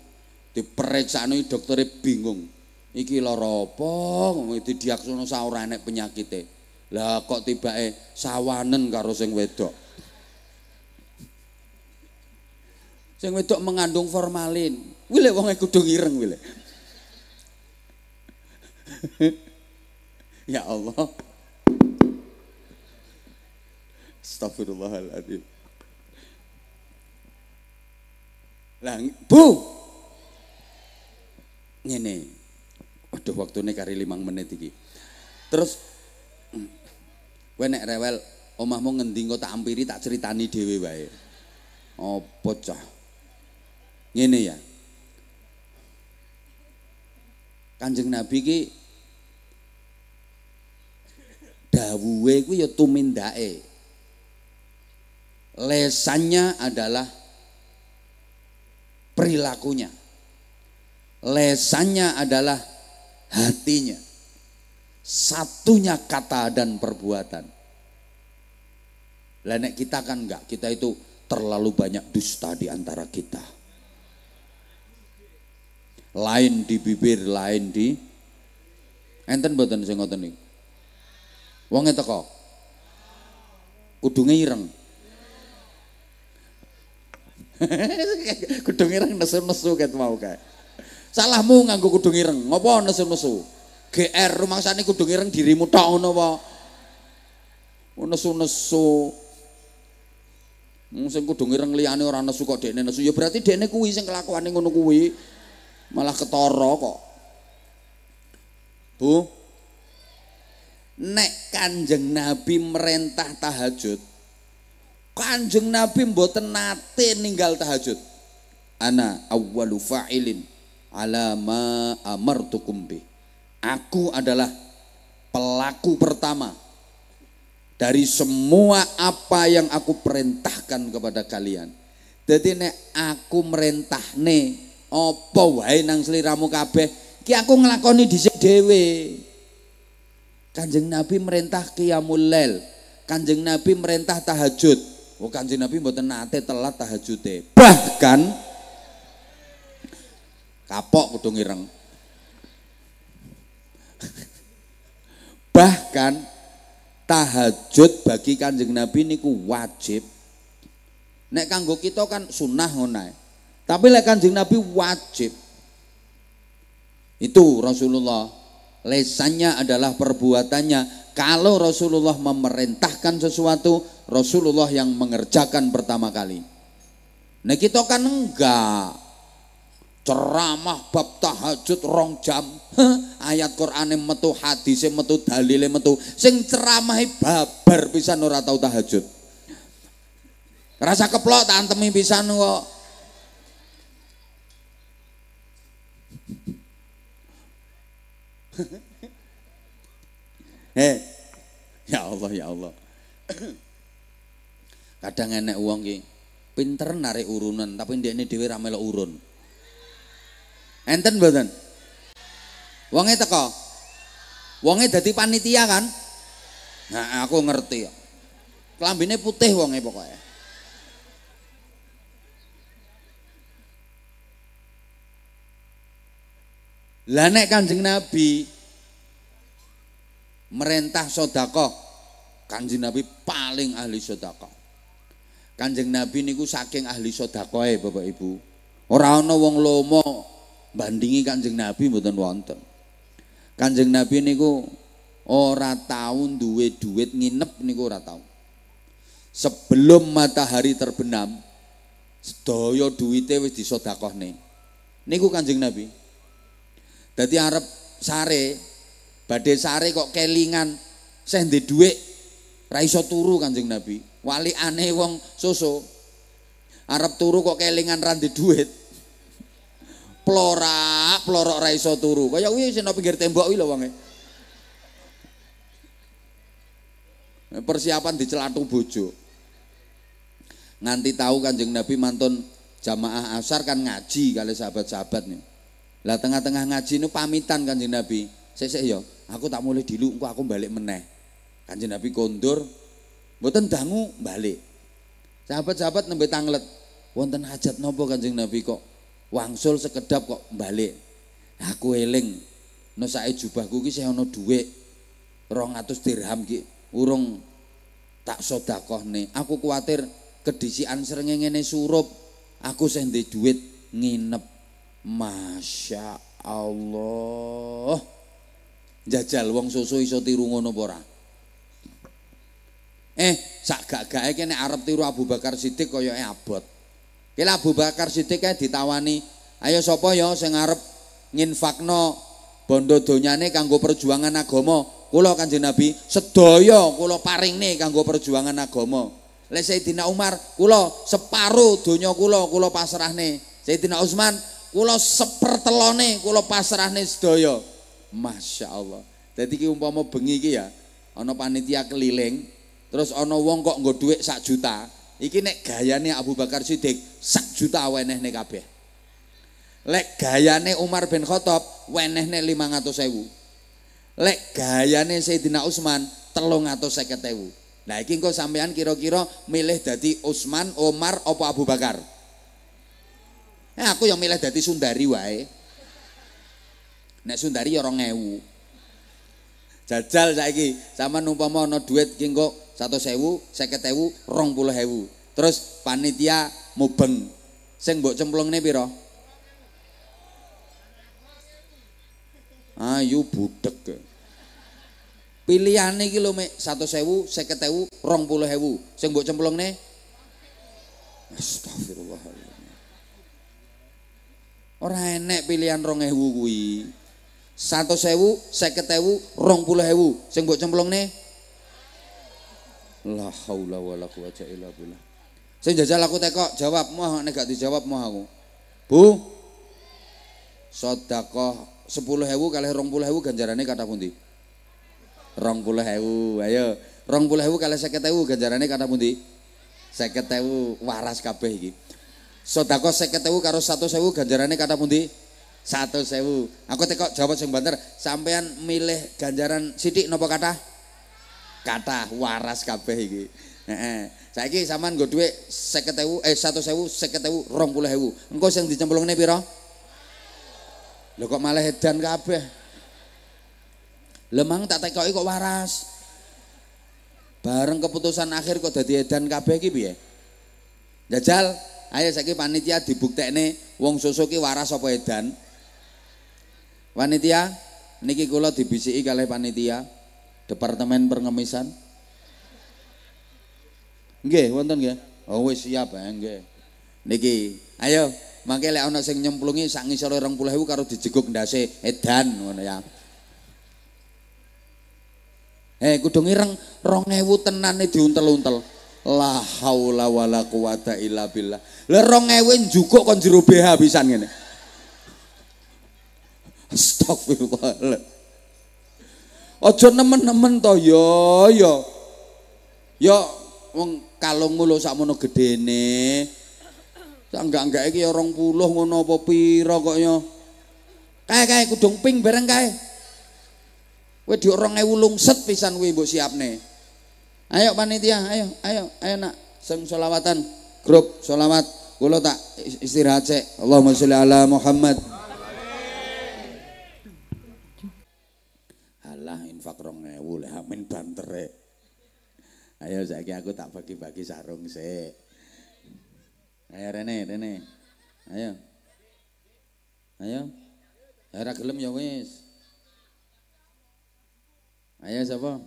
Diperiksakno dokternya bingung. Iki lara apa? Didiagnosa ora enek penyakitnya, Lah kok tiba eh sawanen karo sing wedok. Sing wedok mengandung formalin. Wile wonge kudu ireng wile. ya Allah. Astagfirullahaladzim. Lah, Bu, ngene. Waduh waktune kari limang menit iki. Terus mm, kowe nek rewel omahmu ngendi engko tak ampiri tak ceritani dhewe wae. Apa oh, cah? Ngene ya. Kanjeng Nabi ki dawuhe kuwi ya tumindake. Lesannya adalah perilakunya lesannya adalah hatinya. Satunya kata dan perbuatan. Lenek kita kan enggak, kita itu terlalu banyak dusta di antara kita. Lain di bibir, lain di enten boten sing ngoten niku. Wong teko. Kudunge ireng. Kudunge ireng nesu-nesu ket mau kae. Salahmu nganggo kudu ireng. Ngopo nesu-nesu? GR rumangsane kudu ireng dirimu tahu ngono apa? Oh, nesu-nesu. Wong sing kudu ireng liyane ora nesu kok dekne nesu. Ya berarti dekne kuwi sing kelakuane ngono kuwi. Malah ketara kok. Bu. Nek Kanjeng Nabi merintah tahajud. Kanjeng Nabi mboten nate ninggal tahajud. Ana awwalu fa'ilin ala ma amartukum bih. Aku adalah pelaku pertama dari semua apa yang aku perintahkan kepada kalian. Jadi nek aku merintah merintahne apa wae nang sliramu kabeh, ki aku nglakoni dhisik dhewe. Kanjeng Nabi merintah qiyamul lail. Kanjeng Nabi merintah tahajud. Oh Kanjeng Nabi mboten nate telat tahajude. Bahkan Kapok kudu ngireng. Bahkan tahajud bagi Kanjeng Nabi niku wajib. Nek kanggo kita kan sunnah ngono Tapi lek Kanjeng Nabi wajib. Itu Rasulullah lesannya adalah perbuatannya. Kalau Rasulullah memerintahkan sesuatu, Rasulullah yang mengerjakan pertama kali. Nah kita kan enggak ceramah bab tahajud rong jam ayat yang metu yang metu yang metu sing ceramah babar bisa ora tahajud rasa keplok tak antemi pisan kok Heh. Ya Allah ya Allah. Kadang enek uang ki pinter narik urunan tapi dia ini dewi ramelo urun. Enten mboten? Wonge teko. Wonge dadi panitia kan? Nah, aku ngerti ya Klambine putih wonge pokoknya. Lah nek Kanjeng Nabi merentah sodako, Kanjeng Nabi paling ahli sodako. Kanjeng Nabi niku saking ahli sodako ya, e, Bapak Ibu. Orang no wong lomo bandingi Kanjeng Nabi mboten wonten. Kanjeng Nabi niku ora tahu duwe duit nginep niku ora tahu Sebelum matahari terbenam, sedaya duwite wis nih Niku Kanjeng Nabi. Dadi arep sare, badhe sare kok kelingan, seh ndek dhuwit ra iso turu Kanjeng Nabi. wali aneh wong soso arep turu kok kelingan ra ndek Plora, plorok ra iso turu. Kaya kuwi sing pinggir tembok kuwi lho wonge. Persiapan celatu bojo. Nganti tahu kan jeng Nabi mantun jamaah asar kan ngaji kali sahabat-sahabat nih. Lah tengah-tengah ngaji nu pamitan jeng Nabi. saya Saya yo, aku tak boleh diluk aku balik meneh. jeng Nabi kondur, buatan dangu balik. Sahabat-sahabat nembe tanglet. Wonten hajat nopo kan jeng Nabi kok wangsul sekedap kok balik nah, aku eling no nah, saya jubah ki saya ono duit rong atus dirham ki urung tak sodakoh nih aku khawatir kedisian serengeng ini surup aku sendi duit nginep masya Allah jajal wong susu iso tiru ngono pora eh sak gak gak kene Arab tiru Abu Bakar Siddiq koyo abot Kila Abu Bakar Siddiq kae ditawani, "Ayo sopo yo, ya sing arep nginfakno bondo donyane kanggo perjuangan agomo Kula Kanjeng Nabi, kulo paring paringne kanggo perjuangan agama." Lek Sayyidina Umar, kula separo donya kula kula pasrahne. Sayyidina Utsman, kulo sepertelone pasrah pasrahne sedoyo Masya Allah. Jadi ki umpama bengi ki ya, ono panitia keliling, terus ono wong kok nggo dhuwit sak juta, Iki nek gayane Abu Bakar Siddiq sak juta wenehne kabeh. Lek gayane Umar bin Khattab wenehne 500.000. Lek gayane Sayyidina Utsman 350.000. Nah iki engko sampean kira-kira milih dadi Utsman, Umar apa Abu Bakar? Eh, aku yang milih dadi Sundari wae. Nek Sundari ya 2000 jajal saiki sama numpama ana duit kengko satu sewu seketewu, rong puluh sewu terus panitia mubeng sing buat cemplung ini piro ayu budek pilihan nih lo me satu sewu seketewu, rong puluh sewu sing buat cemplung nih astagfirullahaladzim orang enek pilihan rong sewu kuih satu sewu, seketewu, rong puluh hewu. Sing mbok cemplong nih. La haula wa la quwata illa billah. Sing jajal aku tekok jawab, moh nek gak dijawab moh aku. Bu. Sedekah sepuluh hewu kalih 20 hewu ganjarane kata pundi? 20 hewu. Ayo, 20 hewu kalih 50 ganjarane kata pundi? Seketewu waras kabeh iki. Sedekah 50 karo 100 ganjarane kata pundi? satu sewu. Aku tekok jawab sing banter Sampean milih ganjaran sidik nopo kata? Kata waras kabeh iki. Heeh. Saiki sampean nggo dhuwit 50.000 eh 100.000, 50.000, 20.000. Engko sing dicemplungne piro lo kok malah edan kabeh. Lemang tak tekoi kok waras. Bareng keputusan akhir kok dadi edan kabeh iki piye? Jajal, ayo saiki panitia dibuktekne wong susu ki waras apa edan. Panitia, niki kula dibisiki kalih panitia Departemen Pengemisan. Nggih, wonten nggih. Oh wis siap ya nggih. Niki, ayo mangke lek ana sing nyemplungi sak ngisore 20.000 karo dijeguk ndase edan ngono ya. Eh hey, kudu ngireng 2000 tenane diuntel-untel. La haula wala quwata illa billah. Lah 2000 njukuk kon jero BH pisan ngene. Astagfirullah. Aja nemen-nemen to ya ya. Ya wong kalungmu lho sakmono gedene. Sak enggak-enggak iki ya 20 ngono apa pira kok ya. Kae kae kudung ping bareng kae. Kowe di 2000 lungset pisan kowe mbok siapne. Ayo panitia, ayo ayo ayo nak sing selawatan grup selawat. Kulo tak istirahat Allahumma sholli ala Muhammad. sewu lah amin banter ayo saiki aku tak bagi-bagi sarung sik ayo rene rene ayo ayo ora gelem ya wis ayo siapa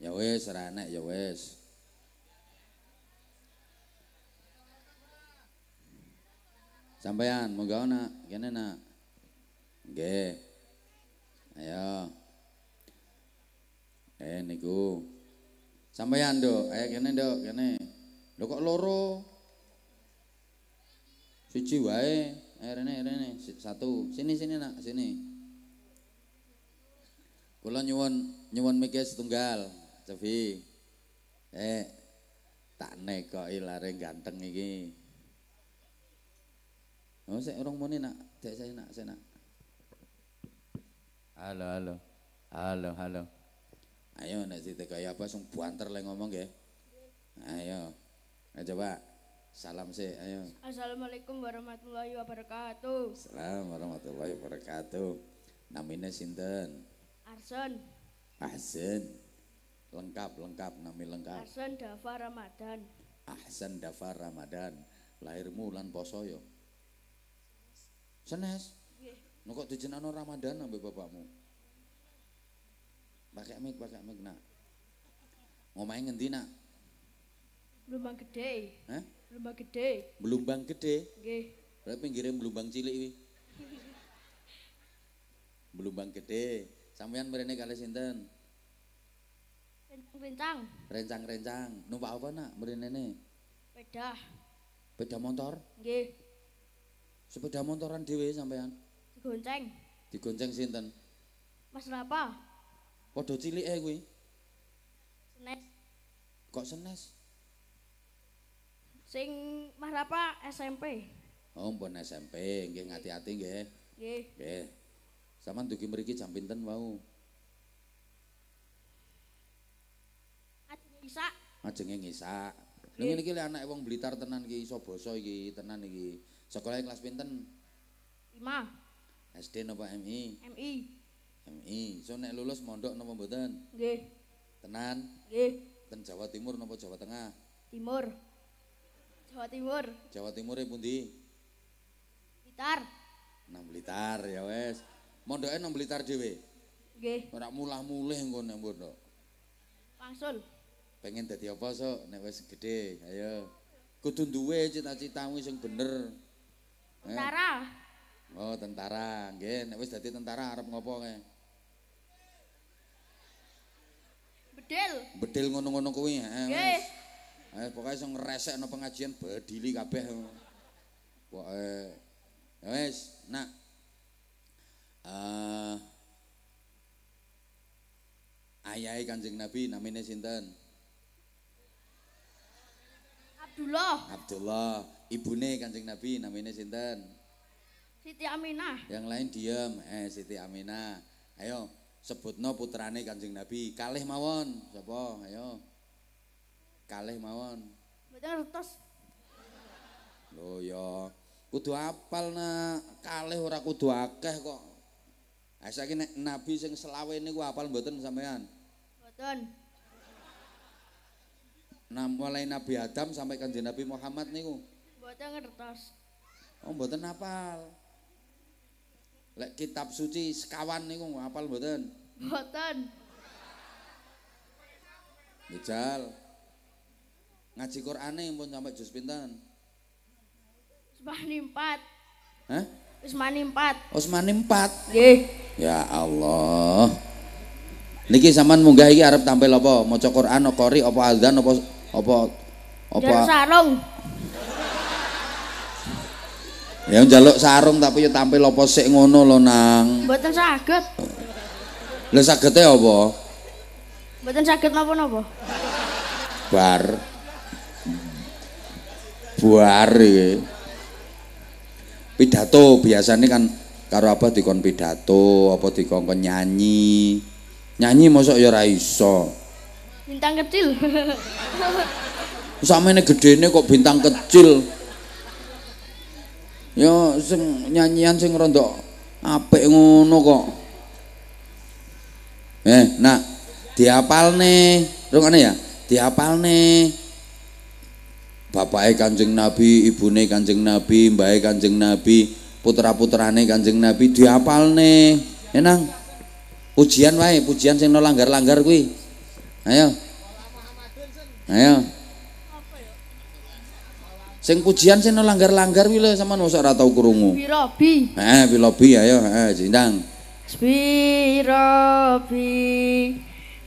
ya wis ra enak ya wis Sampaian mau gawe nak, kene nak. Nggih. Ayo. Eh niku. Sampaian, Dok. Ayo eh, kene, Dok, kene. Lho kok loro? suci wae. Ayo eh, rene, rene. Satu. Sini, sini, Nak, sini. Kula nyuwun nyuwun mikir setunggal, Cevi. Eh, tak nekoki lare ganteng iki. Oh, saya orang mana nak, Tak saya nak, saya nak. Halo, halo. Halo, halo. Ayo nak cerita kayak apa sung buantar lagi ngomong ya. Ayo. Ayo coba. Salam sih, ayo. Assalamualaikum warahmatullahi wabarakatuh. Salam warahmatullahi wabarakatuh. Namanya sinten? Arson. Ahsen. Lengkap, lengkap, nami lengkap. Ahsen Dafar Ramadan. Ahsen Dafar Ramadan. Lahirmu lan poso yo. Senes. Nggih. kok dijenakno Ramadan ambek bapakmu. Pakai mic, pakai mic nak. Ngomahe ngendi nak? Belumbang gede. Hah? Belumbang gede. Belumbang gede? Nggih. Berarti pinggirnya belumbang cilik iki. belumbang gede. Sampeyan mrene kali sinten? Rencang. Rencang-rencang. Numpak apa nak mrene ne? Sepeda. Sepeda motor? Nggih. Sepeda motoran dhewe sampean? Digonceng. Digonceng sinten? Mas Rapa. Padha cilike kuwi. Senes. Kok senes? Sing Mas Rapa SMP. Oh, mbon SMP, nggih ngati-ati nggih. Nggih. Nggih. Saman dugi mriki jam pinten wau? Ajeng isak. Ajenge isak. Ngene iki lek anake wong Blitar tenan iki iso basa iki tenan iki. Sekolah kelas pinten? 5. SD napa MI? MI. MI. So nek lulus mondok napa mboten? Nggih. Tenan? Nggih. Ten Jawa Timur napa Jawa Tengah? Timur. Jawa Timur. Jawa Timur e pundi? Blitar. Nang Blitar ya wes. Mondoke nang Blitar dhewe. Nggih. Ora mulah-mulih engko nek mondok. Wangsul. Pengen dadi apa sok nek wis gedhe? Ayo. Kudu duwe cita-citamu sing bener. Tentara. Oh, tentara. Nggih, nek wis dadi tentara arep ngopo kae? Bedil. Bedil ngono-ngono kuwi, heeh. Nggih. Ayo eh, pokoke sing ngresekno pengajian bedili kabeh. Pokoke ya wis, nak. Eh uh, Ayahe Kanjeng Nabi namine sinten? Abdullah. Abdullah. Ibune Kanjeng Nabi namanya sinten? Siti Aminah. Yang lain diam. Eh Siti Aminah. Ayo sebutno putrane Kanjeng Nabi. Kalih mawon. Sopo? Ayo. Kalih mawon. Mboten ngertos. Loh ya. Kudu apal na kalih ora kudu akeh kok. Ayo saiki nek Nabi sing selawe niku apal mboten sampean? Mboten. Nah, lain Nabi Adam sampai Kanjeng Nabi Muhammad niku. baca ngertos. Oh mboten hafal. Lek kitab suci sekawan niku hafal mboten? Mboten. Jajal. Ngaji Quran nih pun sampai juz pinten? Usmani empat, Hah? Usmani empat, Usmani empat, Nggih. Ya Allah. Niki zaman munggah iki arep tampil apa? Maca Qur'an, qori apa azan apa apa apa? Dar sarung. Yang njaluk sarung tapi ya tampil apa sik ngono lho Nang. Mboten saged. Lah sagete apa? Mboten saged napa-napa. Bar. Buar iki. Pidato biasanya kan karo apa dikon pidato, apa dikon nyanyi. Nyanyi mosok ya ora iso. Bintang kecil. gede gedene kok bintang kecil. Yo ya, sing nyanyian sing rondo apik ngono kok. Eh, nak diapalne, rungokne ya, diapalne. Bapake Kanjeng Nabi, ibune Kanjeng Nabi, mbahe Kanjeng Nabi, putra-putrane Kanjeng Nabi diapalne. Enang. Pujian wae, pujian sing no langgar-langgar kuwi. Ayo. Ayo. Sing pujian sing langgar-langgar wile sama nusa ratau kurungu. Birobi. Eh birobi ayo, heeh, sindang. Pirobi.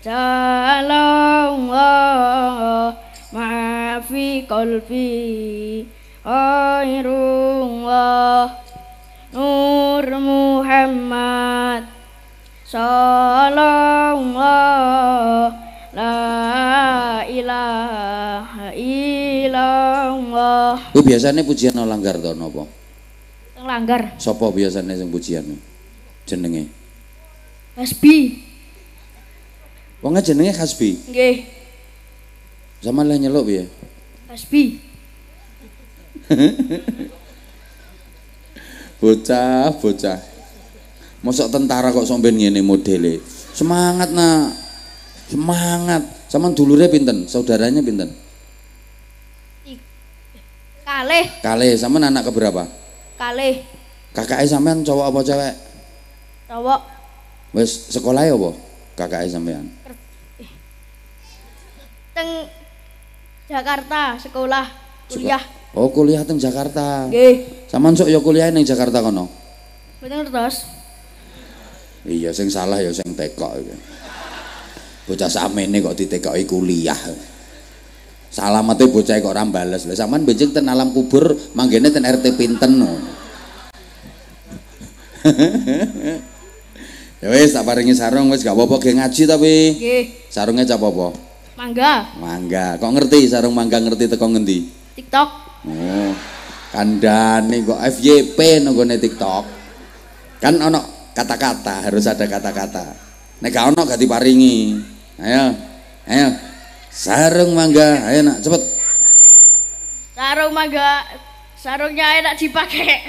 Jalallah maafi fi qalbi khairullah Nur Muhammad Sallallahu La ilaha illallah Allah. Kuwi biasane pujian no langgar to napa? Teng langgar. Sapa biasane sing pujian? Jenenge? Hasbi. Wong jenenge Hasbi. Nggih. Sama lah nyeluk piye? Hasbi. bocah, bocah. Mosok tentara kok somben ngene modele. Semangat nak. Semangat. Sama dulurnya pinten? Saudaranya pinten? Kale, Kalih, sampean anak keberapa? Kalih. Kakake sampean cowok apa cewek? Cowok. sekolah ya, boh? Kakake sampean? Teng Jakarta sekolah kuliah. Oh, kuliah teng Jakarta. Nggih. Saman sok ya kuliah ning Jakarta kono. Mboten terus? Iya sing salah ya sing tekok iki. Bocah sakmene kok ditekoki kuliah. Salamate bocah kok ora bales. Lah sampean benjing ten alam kubur manggene ten RT pinten. ya wis tak paringi sarung wis gak bobok apa ngaji tapi. sarungnya Sarunge cap apa? Mangga. Mangga. Kok ngerti sarung mangga ngerti teko ngendi? TikTok. Oh. Kandane kok FYP nggone TikTok. Kan ono kata-kata, harus ada kata-kata. Nek gak ono gak diparingi. Ayo. Ayo. Sarung mangga, enak cepet. Sarung mangga, sarungnya enak dipakai.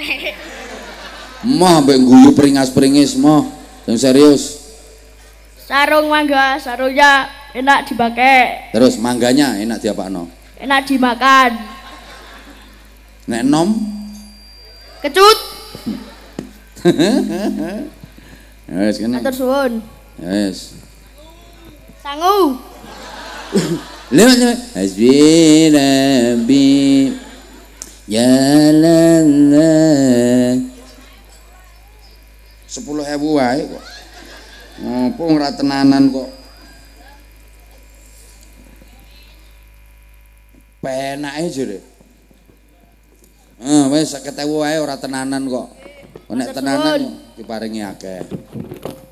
Mah mbek guyu peringas-peringis mah, yang serius. Sarung mangga, sarungnya enak dipakai. Terus mangganya enak diapakno? Enak dimakan. Nek nom? Kecut. Wes kene. Yes. Sangu lewat lewat hasbi rabbi jalanlah sepuluh hebu wae kok ngopo ora tenanan kok penake jere ah wis 50000 wae ora tenanan kok nek tenanan diparingi akeh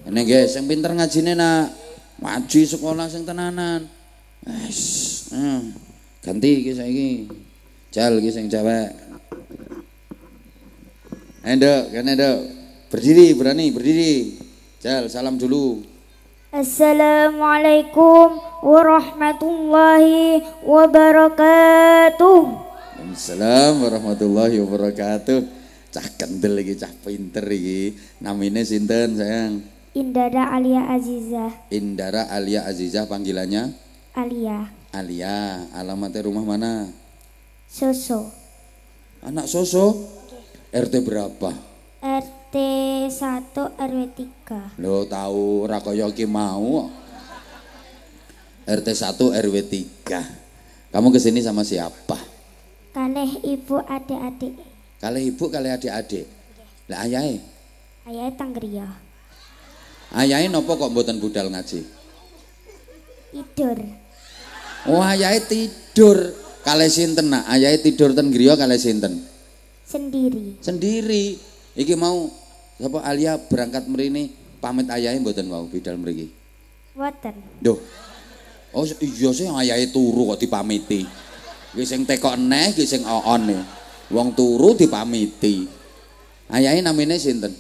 ngene nggih sing pinter ngajine nak maju sekolah sing tenanan Wes. Nah, hmm. ganti iki saiki. Jal iki sing cewek. Endok, kan endok. Berdiri, berani, berdiri. Jal, salam dulu. Assalamualaikum warahmatullahi wabarakatuh. Assalamualaikum warahmatullahi wabarakatuh. Cah kendel iki, cah pinter iki. Namine sinten, sayang? Indara Alia Azizah. Indara Alia Azizah panggilannya? Alia. Alia, alamatnya rumah mana? Soso. Anak Soso? RT berapa? RT 1 RW 3. Lo tahu Rakoyoki mau? RT 1 RW 3. Kamu kesini sama siapa? Kalih ibu adik-adik. Kalih ibu, kalih adik-adik. Lah ayahe? Ayahe Tanggria. Ayahe nopo kok mboten budal ngaji? Tidur. Oh, ayah tidur kalau sinten nak? ayah tidur ten griya kalau sinten? Sendiri. Sendiri. Iki mau sapa Alia berangkat mrene pamit ayahe mboten wau bidal mriki? Mboten. doh Oh iya sih ayahe turu kok dipamiti. gising teko tekok gising sing oon nih e. Wong turu dipamiti. Ayahe namine sinten?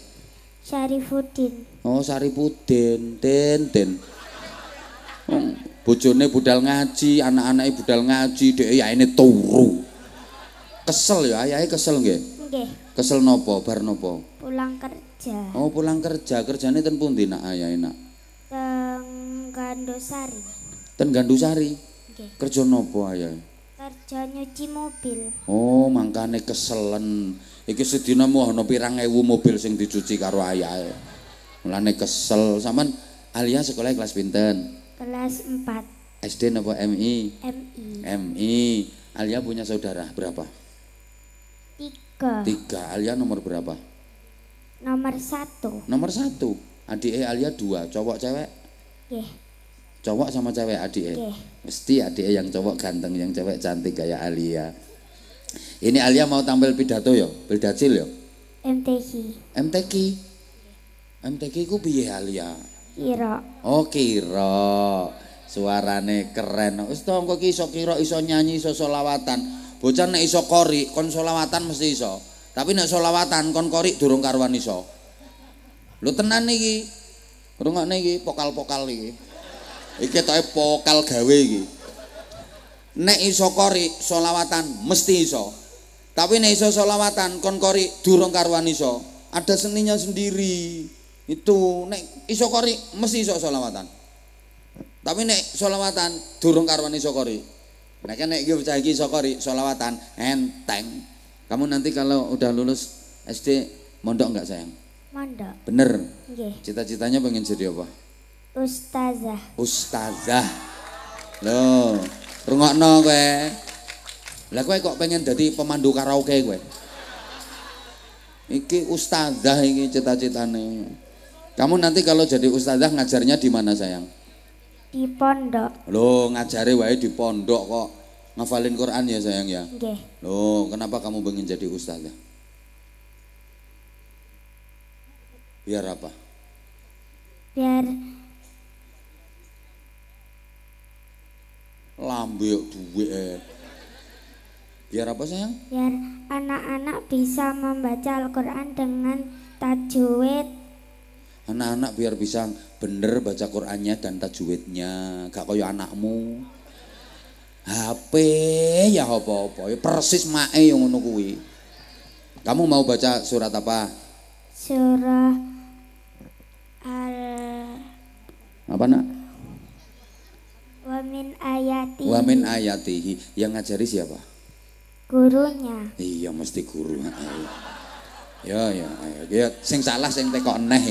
Syarifuddin. Oh, Syarifuddin Den, Den. Oh bojone budal ngaji, anak-anaknya budal ngaji, dek ya ini turu. Kesel ya, ayahe kesel nggih? Kesel nopo, bar nopo? Pulang kerja. Oh, pulang kerja. Kerjane ten pundi nak ayah nak? Teng Gandusari. Ten Gandusari. Kerja nopo ayah. Kerja nyuci mobil. Oh, mangkane keselen. Iki sedina mu ana pirang ewu mobil sing dicuci karo ayah. E. Mulane kesel. saman Alia sekolah kelas pinten? Kelas 4. SD Nopo MI? MI. MI. Alia punya saudara berapa? Tiga. Tiga. Alia nomor berapa? Nomor satu. Nomor satu. Adik Alia dua. Cowok cewek? Yeah. Cowok sama cewek adik. Yeah. Mesti adik yang cowok ganteng, yang cewek cantik kayak Alia. Ini Alia mau tampil pidato yo, ya? pidacil yo. Ya? MTQ. MTQ. MTQ ku biaya Alia? Kira. Oh Kiro, Suarane keren. Wis kok iso Kiro iso nyanyi iso solawatan. Bocah nek iso kori kon solawatan mesti iso. Tapi nek solawatan, kon kori durung karuan iso. Lu tenan iki. Rungokne iki pokal-pokal iki. Iki tok pokal gawe iki. Nek iso kori solawatan mesti iso. Tapi nek iso solawatan kon kori durung karuan iso. Ada seninya sendiri. Itu nek iso kori mesti iso solawatan Tapi nek solawatan durung karwan iso kori. Nek nek gue percaya iki iso kori solawatan enteng. Kamu nanti kalau udah lulus SD mondok nggak sayang? Mondok. Bener. yeah. Cita-citanya pengen jadi apa? Ustazah. Ustazah. Loh, no gue Lah gue kok pengen jadi pemandu karaoke gue Iki ustazah ini cita citanya kamu nanti kalau jadi ustazah ngajarnya di mana sayang? Di pondok. Lo ngajari wae di pondok kok. Ngafalin Quran ya sayang ya? Nggih. Lo kenapa kamu pengen jadi ustazah? Biar apa? Biar lambe duit. Eh. Biar apa sayang? Biar anak-anak bisa membaca Al-Qur'an dengan tajwid Anak-anak biar bisa bener baca Qurannya dan tajwidnya, gak kaya anakmu. HP ya apa-apa, ya persis mae yang ngono kuwi. Kamu mau baca surat apa? Surah Al Apa nak? Wamin ayati. Wamin ayatihi. Yang ngajari siapa? Gurunya. Iya mesti guru. Ya, ya ya Ya sing salah sing tekok neh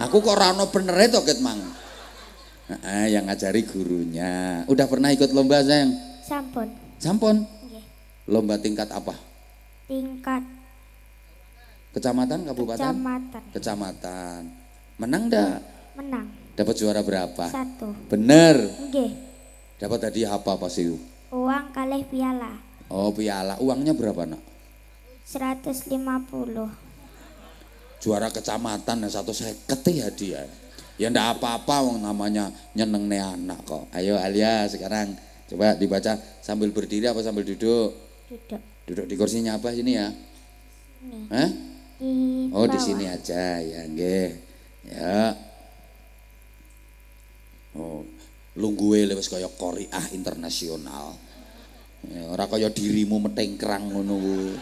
Aku kok rano bener itu ket mang. Nah, yang ngajari gurunya. Udah pernah ikut lomba sayang? Sampun. Sampun? Iya. Lomba tingkat apa? Tingkat. Kecamatan, kabupaten? Kecamatan. Kecamatan. Menang dah? Menang. Dapat juara berapa? Satu. Bener? Iya. Dapat tadi apa pas itu? Uang kalih piala. Oh piala. Uangnya berapa nak? 150 juara kecamatan yang satu saya ya dia. Ya ndak apa-apa wong namanya nyeneng nih anak kok. Ayo Alia sekarang coba dibaca sambil berdiri apa sambil duduk? Duduk. Duduk di kursinya apa sini ya? Ini. Hah? Di oh di sini aja ya nggih. Ya. Oh, lungguwe lewis kaya koriah internasional. Ya, ora kaya dirimu metengkrang ngono kuwi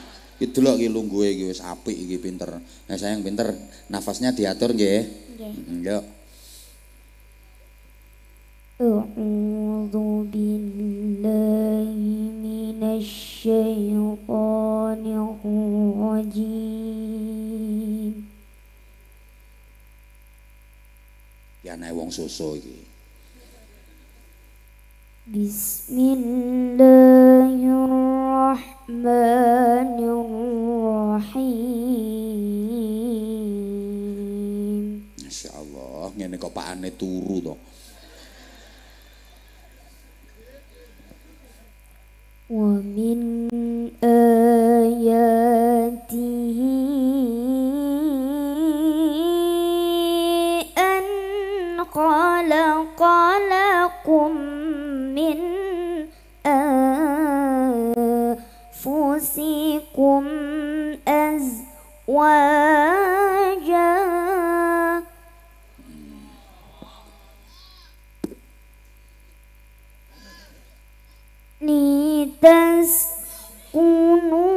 itu loh iki gue gue sapi gue pinter. Nah, saya yang pinter. Nafasnya diatur gue iya. ya Yo. أعوذ بالله من الشيطان الرجيم Ya nae wong susu iki. بسم الله الرحمن الرحيم Masya Allah, ngene kok pakane turu to. ومن آياته أن خلق لكم من أنفسكم أزواجا لتسكنوا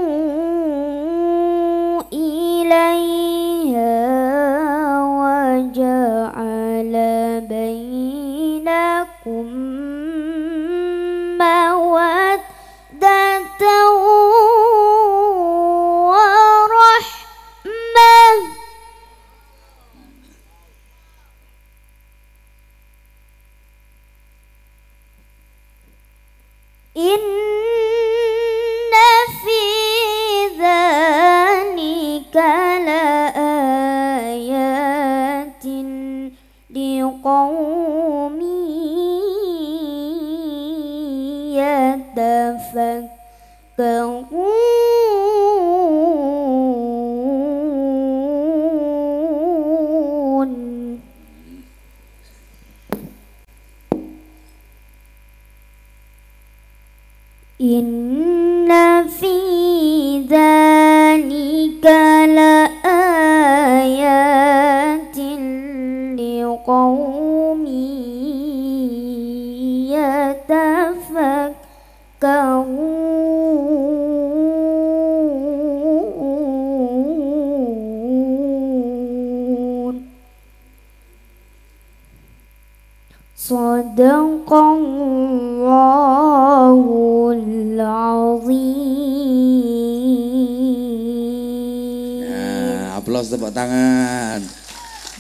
tangan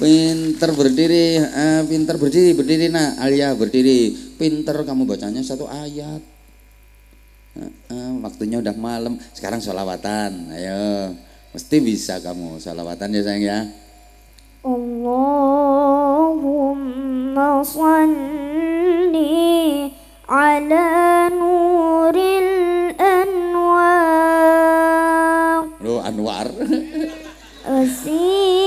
pinter berdiri eh, pinter berdiri berdiri nak Alia berdiri pinter kamu bacanya satu ayat eh, eh, waktunya udah malam sekarang sholawatan ayo mesti bisa kamu sholawatan ya sayang ya Allahumma salli ala nuril anwar Loh, anwar 恶心。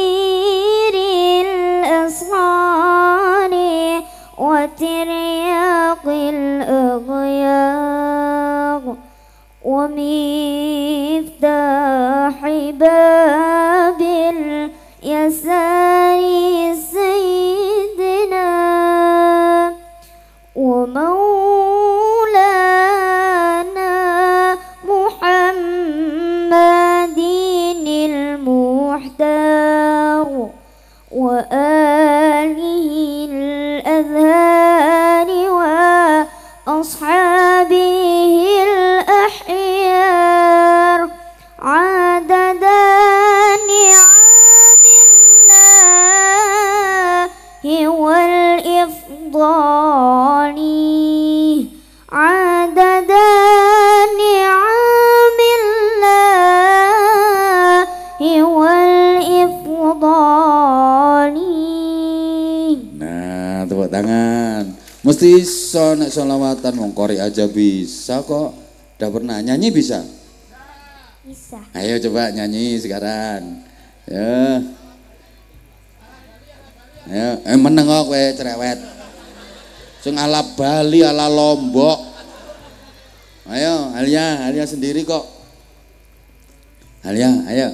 selawatan wong aja bisa kok. Udah pernah nyanyi bisa? Bisa. Ayo coba nyanyi sekarang. Ya. Ya, eh meneng kok cerewet. Sing ala Bali, ala Lombok. Ayo, Alia, Alia sendiri kok. Alia, ayo.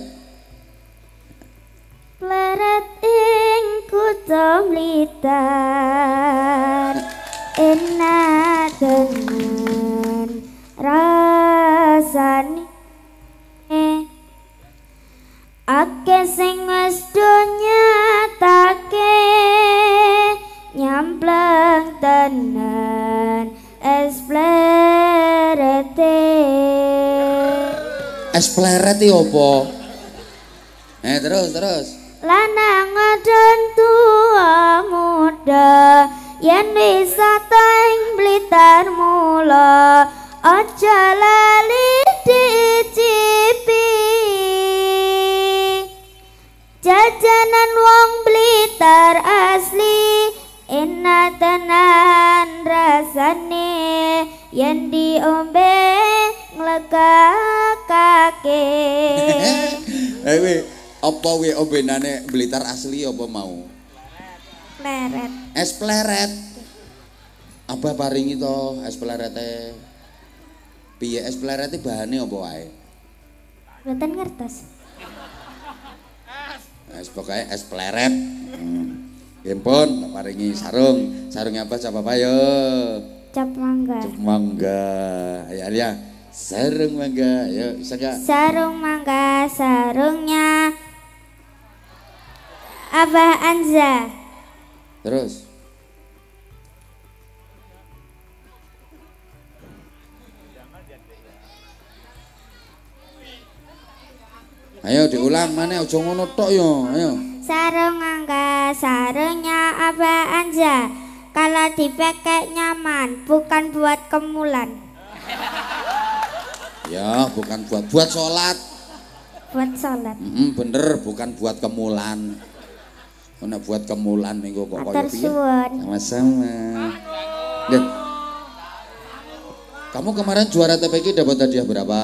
ing Eh terus terus. Lanang dan tua muda yen bisa teng blitar mula aja lali dicipi jajanan wong blitar asli enak tenan rasane yen diombe nglegah kake. Eh we, apa we obenane Blitar asli apa mau? Pleret. Es pleret. Apa paringi to es plerete? Piye es plerete bahane apa wae? Mboten ngertos. Es pokoke es pleret. Hmm. Ya paringi sarung. Sarung apa coba apa yo? Cap mangga. Cap mangga. Ayo ya. ya. Sarung mangga, ya bisa Sarung mangga, sarungnya Abah Anza. Terus. Ayo diulang mana ujung ngono tok yo, ayo. Sarung mangga sarungnya Abah Anza Kalau dipakai nyaman, bukan buat kemulan. Ya, bukan buat buat sholat. Buat sholat. Mm -hmm, bener, bukan buat kemulan. Mana buat kemulan nih kok kok kaya Sama-sama. Kamu kemarin juara TPK dapat hadiah berapa?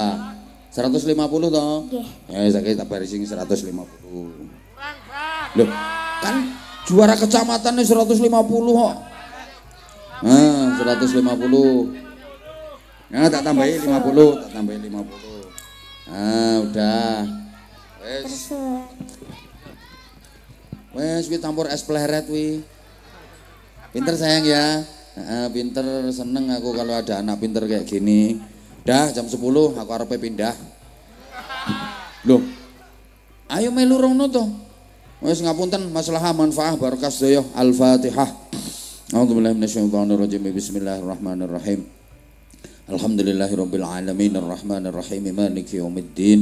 150 toh? Nggih. Yeah. Ya saiki tak barising 150. Loh, kan juara kecamatan nih 150 kok. Nah, 150. Nah, tak tambahi 50, tak tambahi 50. Nah, udah. Wes. Wes kita campur es pleret wi Pinter sayang ya. Nah, pinter seneng aku kalau ada anak pinter kayak gini. Dah jam 10 aku harap pindah. Loh. Ayo melu rono to. Wes ngapunten masalah manfaah barokah sedaya. Al-Fatihah. Alhamdulillah minasyaitonir rajim. Bismillahirrahmanirrahim. الحمد لله رب العالمين الرحمن الرحيم مالك يوم الدين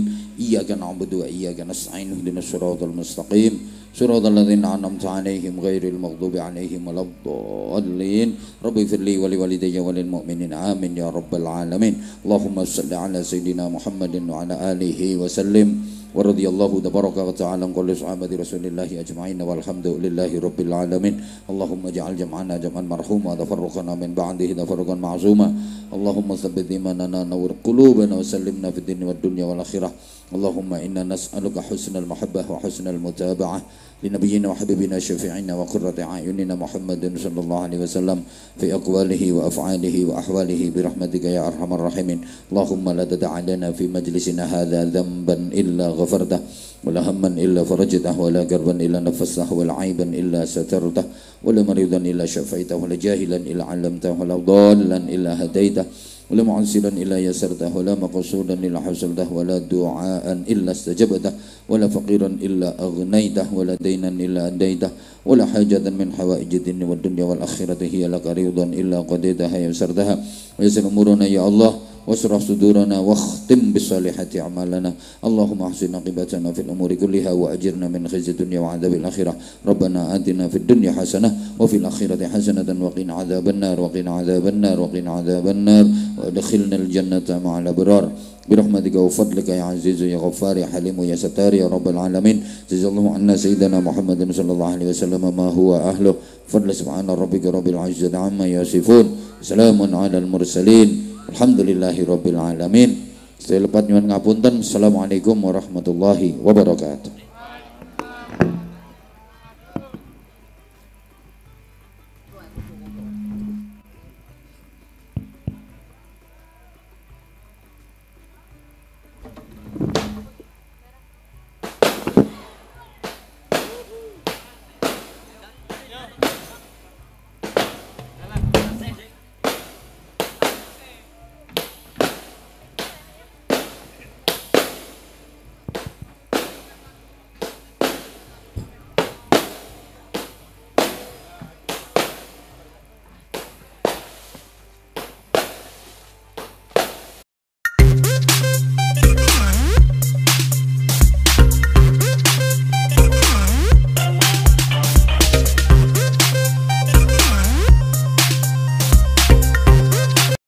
إياك نعبد وإياك نستعين اهدنا الصراط المستقيم صراط الذين أنعمت عليهم غير المغضوب عليهم ولا الضالين رب اغفر لي ولوالدي وللمؤمنين آمين يا رب العالمين اللهم صل على سيدنا محمد وعلى آله وسلم ورضي الله تبارك وتعالى عن كل صحابة رسول الله أجمعين والحمد لله رب العالمين اللهم اجعل جمعنا جمعا مرحوما تفرقنا من بعده تفرقا معزوما اللهم ثبت إيماننا نور قلوبنا وسلمنا في الدين والدنيا والآخرة اللهم إنا نسألك حسن المحبة وحسن المتابعة لنبينا وحبيبنا شفيعنا وقرة أعيننا محمد صلى الله عليه وسلم في أقواله وأفعاله وأحواله برحمتك يا أرحم الراحمين اللهم لا تدع لنا في مجلسنا هذا ذنبا إلا غفرته ولا هما إلا فرجته ولا كربا إلا نفسته ولا عيبا إلا سترته ولا مريضا إلا شفيته ولا جاهلا إلا علمته ولا ضالا إلا هديته ولا معسرا إلا يسرته ولا مقصودا إلا حصلته ولا دعاء إلا استجبته ولا فقيرا إلا أغنيته ولا دينا إلا أديته ولا حاجة من حوائج الدين والدنيا والآخرة هي لك رضا إلا قضيتها يسردها ويسر أمورنا يا الله واسرح صدورنا واختم بصالحة أعمالنا اللهم احسن عقبتنا في الأمور كلها وأجرنا من خزي الدنيا وعذاب الآخرة ربنا آتنا في الدنيا حسنة وفي الآخرة حسنة وقنا عذاب النار وقنا عذاب النار وقنا عذاب النار وادخلنا الجنة مع الأبرار برحمتك وفضلك يا عزيز يا غفار يا حليم يا ستار يا رب العالمين جزا الله عنا سيدنا محمد صلى الله عليه وسلم ما هو أهله فضل سبحان ربك رب العزة عما يصفون سلام على المرسلين الحمد لله رب العالمين Saya lepat nyuan ngapunten. Assalamualaikum warahmatullahi wabarakatuh.